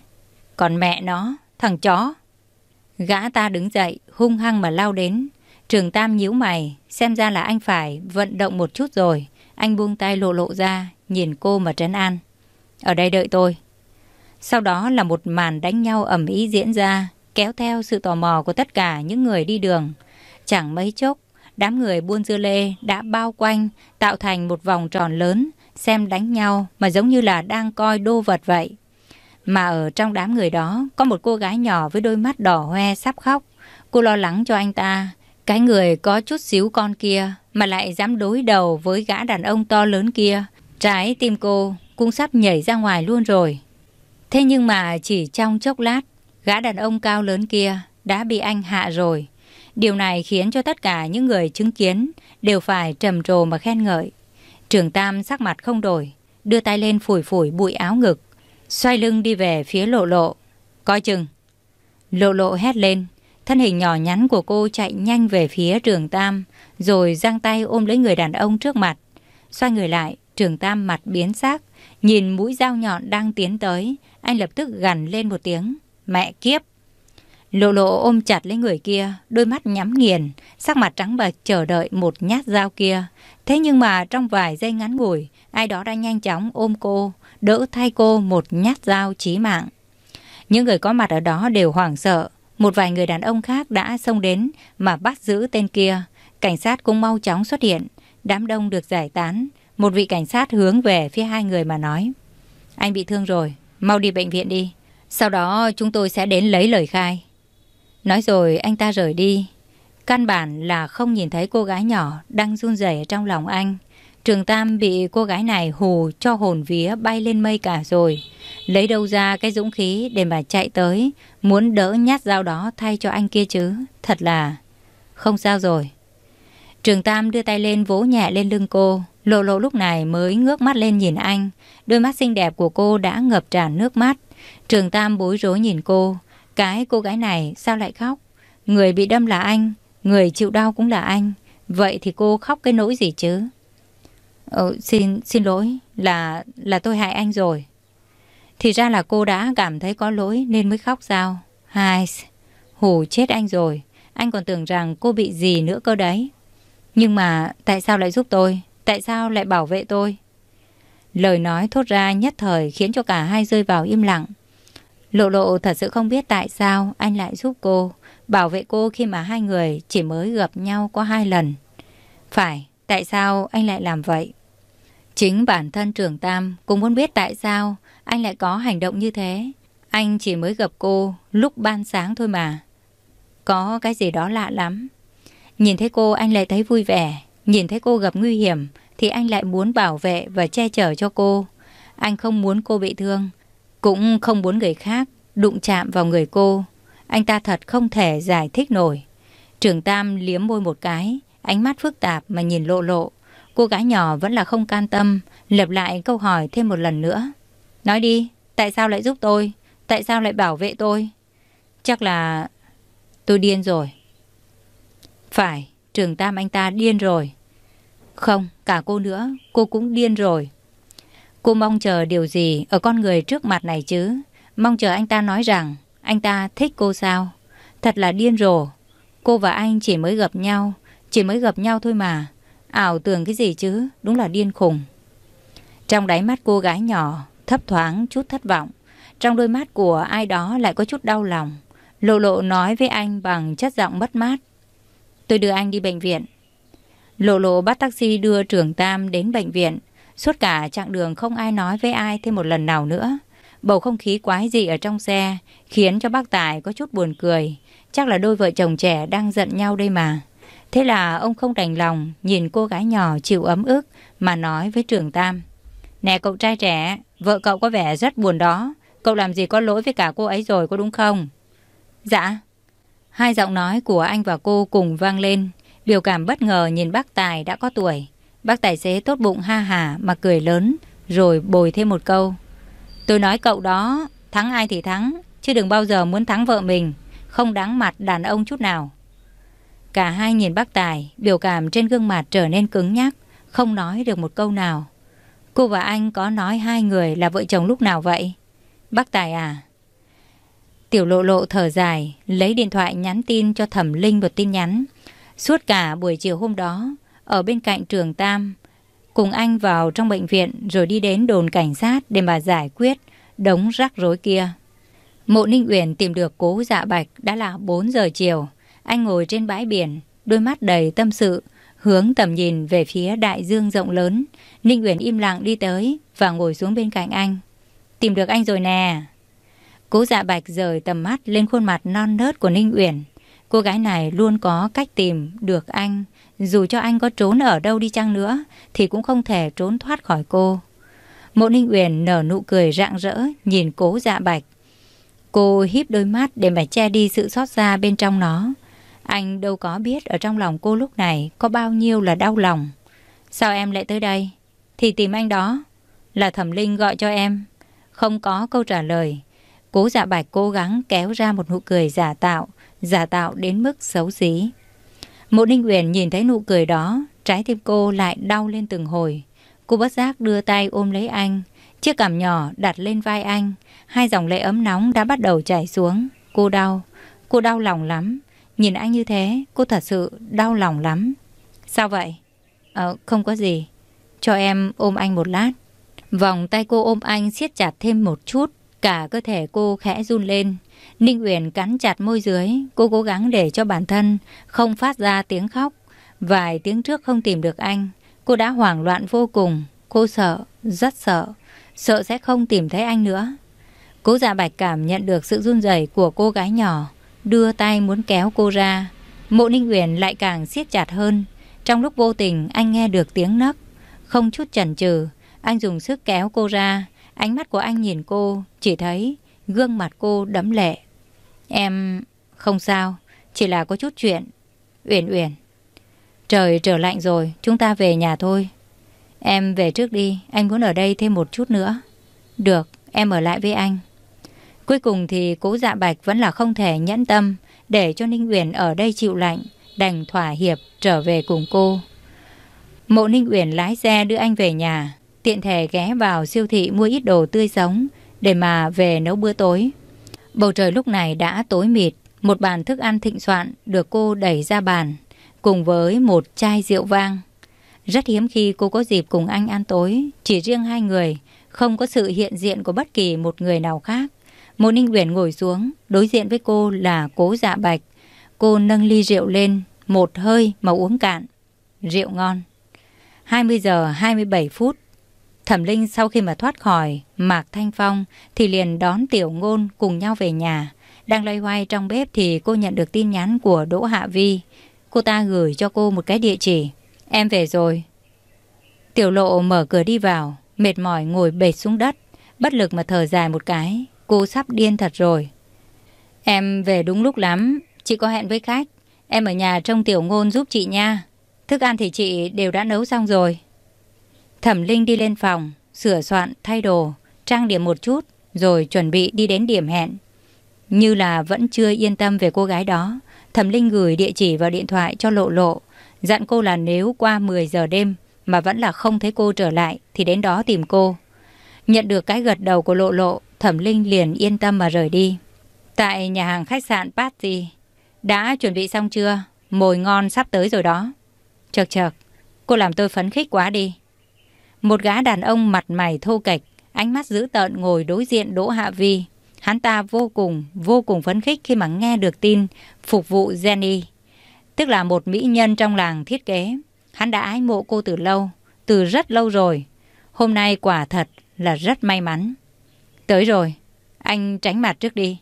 Còn mẹ nó, thằng chó. Gã ta đứng dậy, hung hăng mà lao đến. Trường Tam nhíu mày, xem ra là anh phải vận động một chút rồi. Anh buông tay lộ lộ ra, nhìn cô mà trấn an. Ở đây đợi tôi. Sau đó là một màn đánh nhau ẩm ý diễn ra kéo theo sự tò mò của tất cả những người đi đường. Chẳng mấy chốc, đám người buôn dưa lê đã bao quanh, tạo thành một vòng tròn lớn, xem đánh nhau mà giống như là đang coi đô vật vậy. Mà ở trong đám người đó có một cô gái nhỏ với đôi mắt đỏ hoe sắp khóc. Cô lo lắng cho anh ta, cái người có chút xíu con kia mà lại dám đối đầu với gã đàn ông to lớn kia. Trái tim cô cũng sắp nhảy ra ngoài luôn rồi. Thế nhưng mà chỉ trong chốc lát, Gã đàn ông cao lớn kia đã bị anh hạ rồi. Điều này khiến cho tất cả những người chứng kiến đều phải trầm trồ mà khen ngợi. Trường Tam sắc mặt không đổi, đưa tay lên phủi phủi bụi áo ngực, xoay lưng đi về phía lộ lộ. Coi chừng! Lộ lộ hét lên, thân hình nhỏ nhắn của cô chạy nhanh về phía trường Tam, rồi giang tay ôm lấy người đàn ông trước mặt. Xoay người lại, trường Tam mặt biến sắc, nhìn mũi dao nhọn đang tiến tới, anh lập tức gằn lên một tiếng. Mẹ kiếp! Lộ lộ ôm chặt lấy người kia, đôi mắt nhắm nghiền, sắc mặt trắng bệch chờ đợi một nhát dao kia. Thế nhưng mà trong vài giây ngắn ngủi, ai đó đã nhanh chóng ôm cô, đỡ thay cô một nhát dao chí mạng. Những người có mặt ở đó đều hoảng sợ. Một vài người đàn ông khác đã xông đến mà bắt giữ tên kia. Cảnh sát cũng mau chóng xuất hiện. Đám đông được giải tán. Một vị cảnh sát hướng về phía hai người mà nói. Anh bị thương rồi, mau đi bệnh viện đi. Sau đó chúng tôi sẽ đến lấy lời khai. Nói rồi anh ta rời đi. Căn bản là không nhìn thấy cô gái nhỏ đang run rẩy trong lòng anh. Trường Tam bị cô gái này hù cho hồn vía bay lên mây cả rồi. Lấy đâu ra cái dũng khí để mà chạy tới, muốn đỡ nhát dao đó thay cho anh kia chứ. Thật là... Không sao rồi. Trường Tam đưa tay lên vỗ nhẹ lên lưng cô. Lộ lộ lúc này mới ngước mắt lên nhìn anh. Đôi mắt xinh đẹp của cô đã ngập tràn nước mắt. Trường Tam bối rối nhìn cô. Cái cô gái này sao lại khóc? Người bị đâm là anh, người chịu đau cũng là anh. Vậy thì cô khóc cái nỗi gì chứ? Ờ, xin, xin lỗi, là, là tôi hại anh rồi. Thì ra là cô đã cảm thấy có lỗi nên mới khóc sao? Hai, hù chết anh rồi. Anh còn tưởng rằng cô bị gì nữa cơ đấy. Nhưng mà tại sao lại giúp tôi? Tại sao lại bảo vệ tôi? Lời nói thốt ra nhất thời khiến cho cả hai rơi vào im lặng. Lộ lộ thật sự không biết tại sao anh lại giúp cô, bảo vệ cô khi mà hai người chỉ mới gặp nhau có hai lần. Phải, tại sao anh lại làm vậy? Chính bản thân trưởng Tam cũng muốn biết tại sao anh lại có hành động như thế. Anh chỉ mới gặp cô lúc ban sáng thôi mà. Có cái gì đó lạ lắm. Nhìn thấy cô anh lại thấy vui vẻ, nhìn thấy cô gặp nguy hiểm, thì anh lại muốn bảo vệ và che chở cho cô. Anh không muốn cô bị thương, cũng không muốn người khác đụng chạm vào người cô. Anh ta thật không thể giải thích nổi. Trường Tam liếm môi một cái, ánh mắt phức tạp mà nhìn lộ lộ. Cô gái nhỏ vẫn là không can tâm, lặp lại câu hỏi thêm một lần nữa. Nói đi, tại sao lại giúp tôi? Tại sao lại bảo vệ tôi? Chắc là tôi điên rồi. Phải, Trường Tam anh ta điên rồi. Không, cả cô nữa, cô cũng điên rồi. Cô mong chờ điều gì ở con người trước mặt này chứ? Mong chờ anh ta nói rằng anh ta thích cô sao? Thật là điên rồ. Cô và anh chỉ mới gặp nhau, chỉ mới gặp nhau thôi mà. Ảo tưởng cái gì chứ, đúng là điên khùng. Trong đáy mắt cô gái nhỏ, thấp thoáng chút thất vọng. Trong đôi mắt của ai đó lại có chút đau lòng. Lộ lộ nói với anh bằng chất giọng bất mát. Tôi đưa anh đi bệnh viện, Lộ lộ bắt taxi đưa Trường Tam đến bệnh viện. Suốt cả chặng đường không ai nói với ai thêm một lần nào nữa. Bầu không khí quái dị ở trong xe khiến cho bác Tài có chút buồn cười. Chắc là đôi vợ chồng trẻ đang giận nhau đây mà. Thế là ông không đành lòng nhìn cô gái nhỏ chịu ấm ức mà nói với Trường Tam. Nè cậu trai trẻ, vợ cậu có vẻ rất buồn đó. Cậu làm gì có lỗi với cả cô ấy rồi có đúng không? Dạ. Hai giọng nói của anh và cô cùng vang lên. Biểu cảm bất ngờ nhìn bác Tài đã có tuổi. Bác tài xế tốt bụng ha hà mà cười lớn rồi bồi thêm một câu. Tôi nói cậu đó, thắng ai thì thắng, chứ đừng bao giờ muốn thắng vợ mình, không đáng mặt đàn ông chút nào. Cả hai nhìn bác Tài, biểu cảm trên gương mặt trở nên cứng nhắc, không nói được một câu nào. Cô và anh có nói hai người là vợ chồng lúc nào vậy? Bác Tài à? Tiểu lộ lộ thở dài, lấy điện thoại nhắn tin cho thẩm linh một tin nhắn. Suốt cả buổi chiều hôm đó, ở bên cạnh trường Tam, cùng anh vào trong bệnh viện rồi đi đến đồn cảnh sát để mà giải quyết đống rắc rối kia. Mộ Ninh Uyển tìm được cố dạ bạch đã là 4 giờ chiều. Anh ngồi trên bãi biển, đôi mắt đầy tâm sự, hướng tầm nhìn về phía đại dương rộng lớn. Ninh Uyển im lặng đi tới và ngồi xuống bên cạnh anh. Tìm được anh rồi nè. Cố dạ bạch rời tầm mắt lên khuôn mặt non nớt của Ninh Uyển. Cô gái này luôn có cách tìm được anh, dù cho anh có trốn ở đâu đi chăng nữa thì cũng không thể trốn thoát khỏi cô. Mộ Ninh Uyển nở nụ cười rạng rỡ nhìn cố dạ bạch. Cô híp đôi mắt để mà che đi sự xót xa bên trong nó. Anh đâu có biết ở trong lòng cô lúc này có bao nhiêu là đau lòng. Sao em lại tới đây? Thì tìm anh đó. Là thẩm linh gọi cho em. Không có câu trả lời. Cố dạ bạch cố gắng kéo ra một nụ cười giả tạo giả tạo đến mức xấu xí. Mộ Ninh Uyển nhìn thấy nụ cười đó, trái tim cô lại đau lên từng hồi. Cô bất giác đưa tay ôm lấy anh, chiếc cằm nhỏ đặt lên vai anh, hai dòng lệ ấm nóng đã bắt đầu chảy xuống. Cô đau, cô đau lòng lắm. Nhìn anh như thế, cô thật sự đau lòng lắm. Sao vậy? Ờ, không có gì. Cho em ôm anh một lát. Vòng tay cô ôm anh siết chặt thêm một chút, cả cơ thể cô khẽ run lên. Ninh Uyển cắn chặt môi dưới, cô cố gắng để cho bản thân không phát ra tiếng khóc. Vài tiếng trước không tìm được anh, cô đã hoảng loạn vô cùng. Cô sợ, rất sợ, sợ sẽ không tìm thấy anh nữa. Cố Dạ Bạch cảm nhận được sự run rẩy của cô gái nhỏ, đưa tay muốn kéo cô ra. Mộ Ninh Uyển lại càng siết chặt hơn. Trong lúc vô tình anh nghe được tiếng nấc, không chút chần chừ, anh dùng sức kéo cô ra. Ánh mắt của anh nhìn cô, chỉ thấy gương mặt cô đẫm lệ. Em... không sao, chỉ là có chút chuyện. Uyển Uyển. Trời trở lạnh rồi, chúng ta về nhà thôi. Em về trước đi, anh muốn ở đây thêm một chút nữa. Được, em ở lại với anh. Cuối cùng thì cố dạ bạch vẫn là không thể nhẫn tâm để cho Ninh Uyển ở đây chịu lạnh, đành thỏa hiệp trở về cùng cô. Mộ Ninh Uyển lái xe đưa anh về nhà, tiện thể ghé vào siêu thị mua ít đồ tươi sống để mà về nấu bữa tối. Bầu trời lúc này đã tối mịt, một bàn thức ăn thịnh soạn được cô đẩy ra bàn, cùng với một chai rượu vang. Rất hiếm khi cô có dịp cùng anh ăn tối, chỉ riêng hai người, không có sự hiện diện của bất kỳ một người nào khác. Mộ Ninh Uyển ngồi xuống, đối diện với cô là cố dạ bạch. Cô nâng ly rượu lên, một hơi mà uống cạn. Rượu ngon. 20 giờ 27 phút, Thẩm Linh sau khi mà thoát khỏi Mạc Thanh Phong thì liền đón Tiểu Ngôn cùng nhau về nhà. Đang loay hoay trong bếp thì cô nhận được tin nhắn của Đỗ Hạ Vi. Cô ta gửi cho cô một cái địa chỉ. Em về rồi. Tiểu Lộ mở cửa đi vào, mệt mỏi ngồi bệt xuống đất, bất lực mà thở dài một cái. Cô sắp điên thật rồi. Em về đúng lúc lắm, chị có hẹn với khách. Em ở nhà trông Tiểu Ngôn giúp chị nha. Thức ăn thì chị đều đã nấu xong rồi. Thẩm Linh đi lên phòng, sửa soạn, thay đồ, trang điểm một chút, rồi chuẩn bị đi đến điểm hẹn. Như là vẫn chưa yên tâm về cô gái đó, Thẩm Linh gửi địa chỉ vào điện thoại cho Lộ Lộ, dặn cô là nếu qua 10 giờ đêm mà vẫn là không thấy cô trở lại thì đến đó tìm cô. Nhận được cái gật đầu của Lộ Lộ, Thẩm Linh liền yên tâm mà rời đi. Tại nhà hàng khách sạn Patty, đã chuẩn bị xong chưa? Mồi ngon sắp tới rồi đó. Chợt chợt, cô làm tôi phấn khích quá đi. Một gã đàn ông mặt mày thô kệch, ánh mắt dữ tợn ngồi đối diện Đỗ Hạ Vi. Hắn ta vô cùng, vô cùng phấn khích khi mà nghe được tin phục vụ Jenny, tức là một mỹ nhân trong làng thiết kế. Hắn đã ái mộ cô từ lâu, từ rất lâu rồi. Hôm nay quả thật là rất may mắn. Tới rồi, anh tránh mặt trước đi.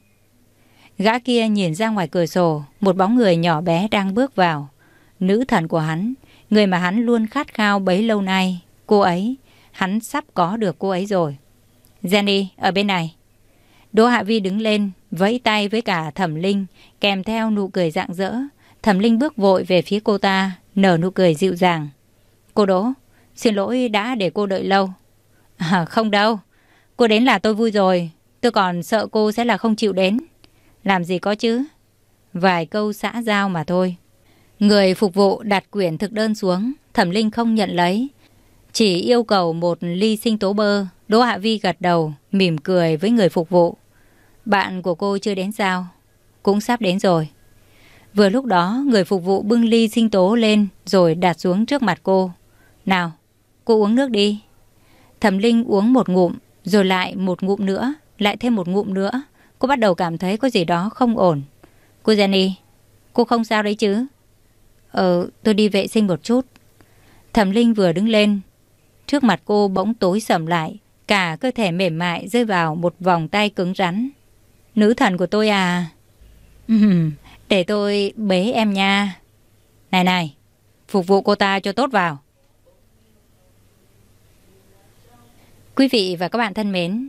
Gã kia nhìn ra ngoài cửa sổ, một bóng người nhỏ bé đang bước vào. Nữ thần của hắn, người mà hắn luôn khát khao bấy lâu nay, Cô ấy, hắn sắp có được cô ấy rồi. Jenny, ở bên này. Đỗ Hạ Vi đứng lên, vẫy tay với cả Thẩm Linh, kèm theo nụ cười rạng rỡ. Thẩm Linh bước vội về phía cô ta, nở nụ cười dịu dàng. Cô Đỗ, xin lỗi đã để cô đợi lâu. À, không đâu, cô đến là tôi vui rồi, tôi còn sợ cô sẽ là không chịu đến. Làm gì có chứ? Vài câu xã giao mà thôi. Người phục vụ đặt quyển thực đơn xuống, Thẩm Linh không nhận lấy. Chỉ yêu cầu một ly sinh tố bơ, Đỗ Hạ Vi gật đầu, mỉm cười với người phục vụ. Bạn của cô chưa đến sao? Cũng sắp đến rồi. Vừa lúc đó, người phục vụ bưng ly sinh tố lên rồi đặt xuống trước mặt cô. Nào, cô uống nước đi. Thẩm Linh uống một ngụm, rồi lại một ngụm nữa, lại thêm một ngụm nữa. Cô bắt đầu cảm thấy có gì đó không ổn. Cô Jenny, cô không sao đấy chứ? Ờ, tôi đi vệ sinh một chút. Thẩm Linh vừa đứng lên, Trước mặt cô bỗng tối sầm lại, cả cơ thể mềm mại rơi vào một vòng tay cứng rắn. Nữ thần của tôi à? để tôi bế em nha. Này này, phục vụ cô ta cho tốt vào. Quý vị và các bạn thân mến,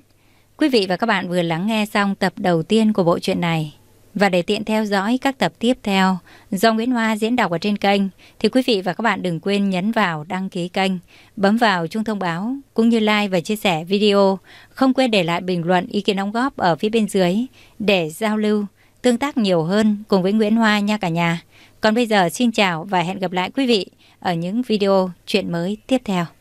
quý vị và các bạn vừa lắng nghe xong tập đầu tiên của bộ truyện này. Và để tiện theo dõi các tập tiếp theo do Nguyễn Hoa diễn đọc ở trên kênh thì quý vị và các bạn đừng quên nhấn vào đăng ký kênh, bấm vào chuông thông báo cũng như like và chia sẻ video. Không quên để lại bình luận ý kiến đóng góp ở phía bên dưới để giao lưu, tương tác nhiều hơn cùng với Nguyễn Hoa nha cả nhà. Còn bây giờ xin chào và hẹn gặp lại quý vị ở những video chuyện mới tiếp theo.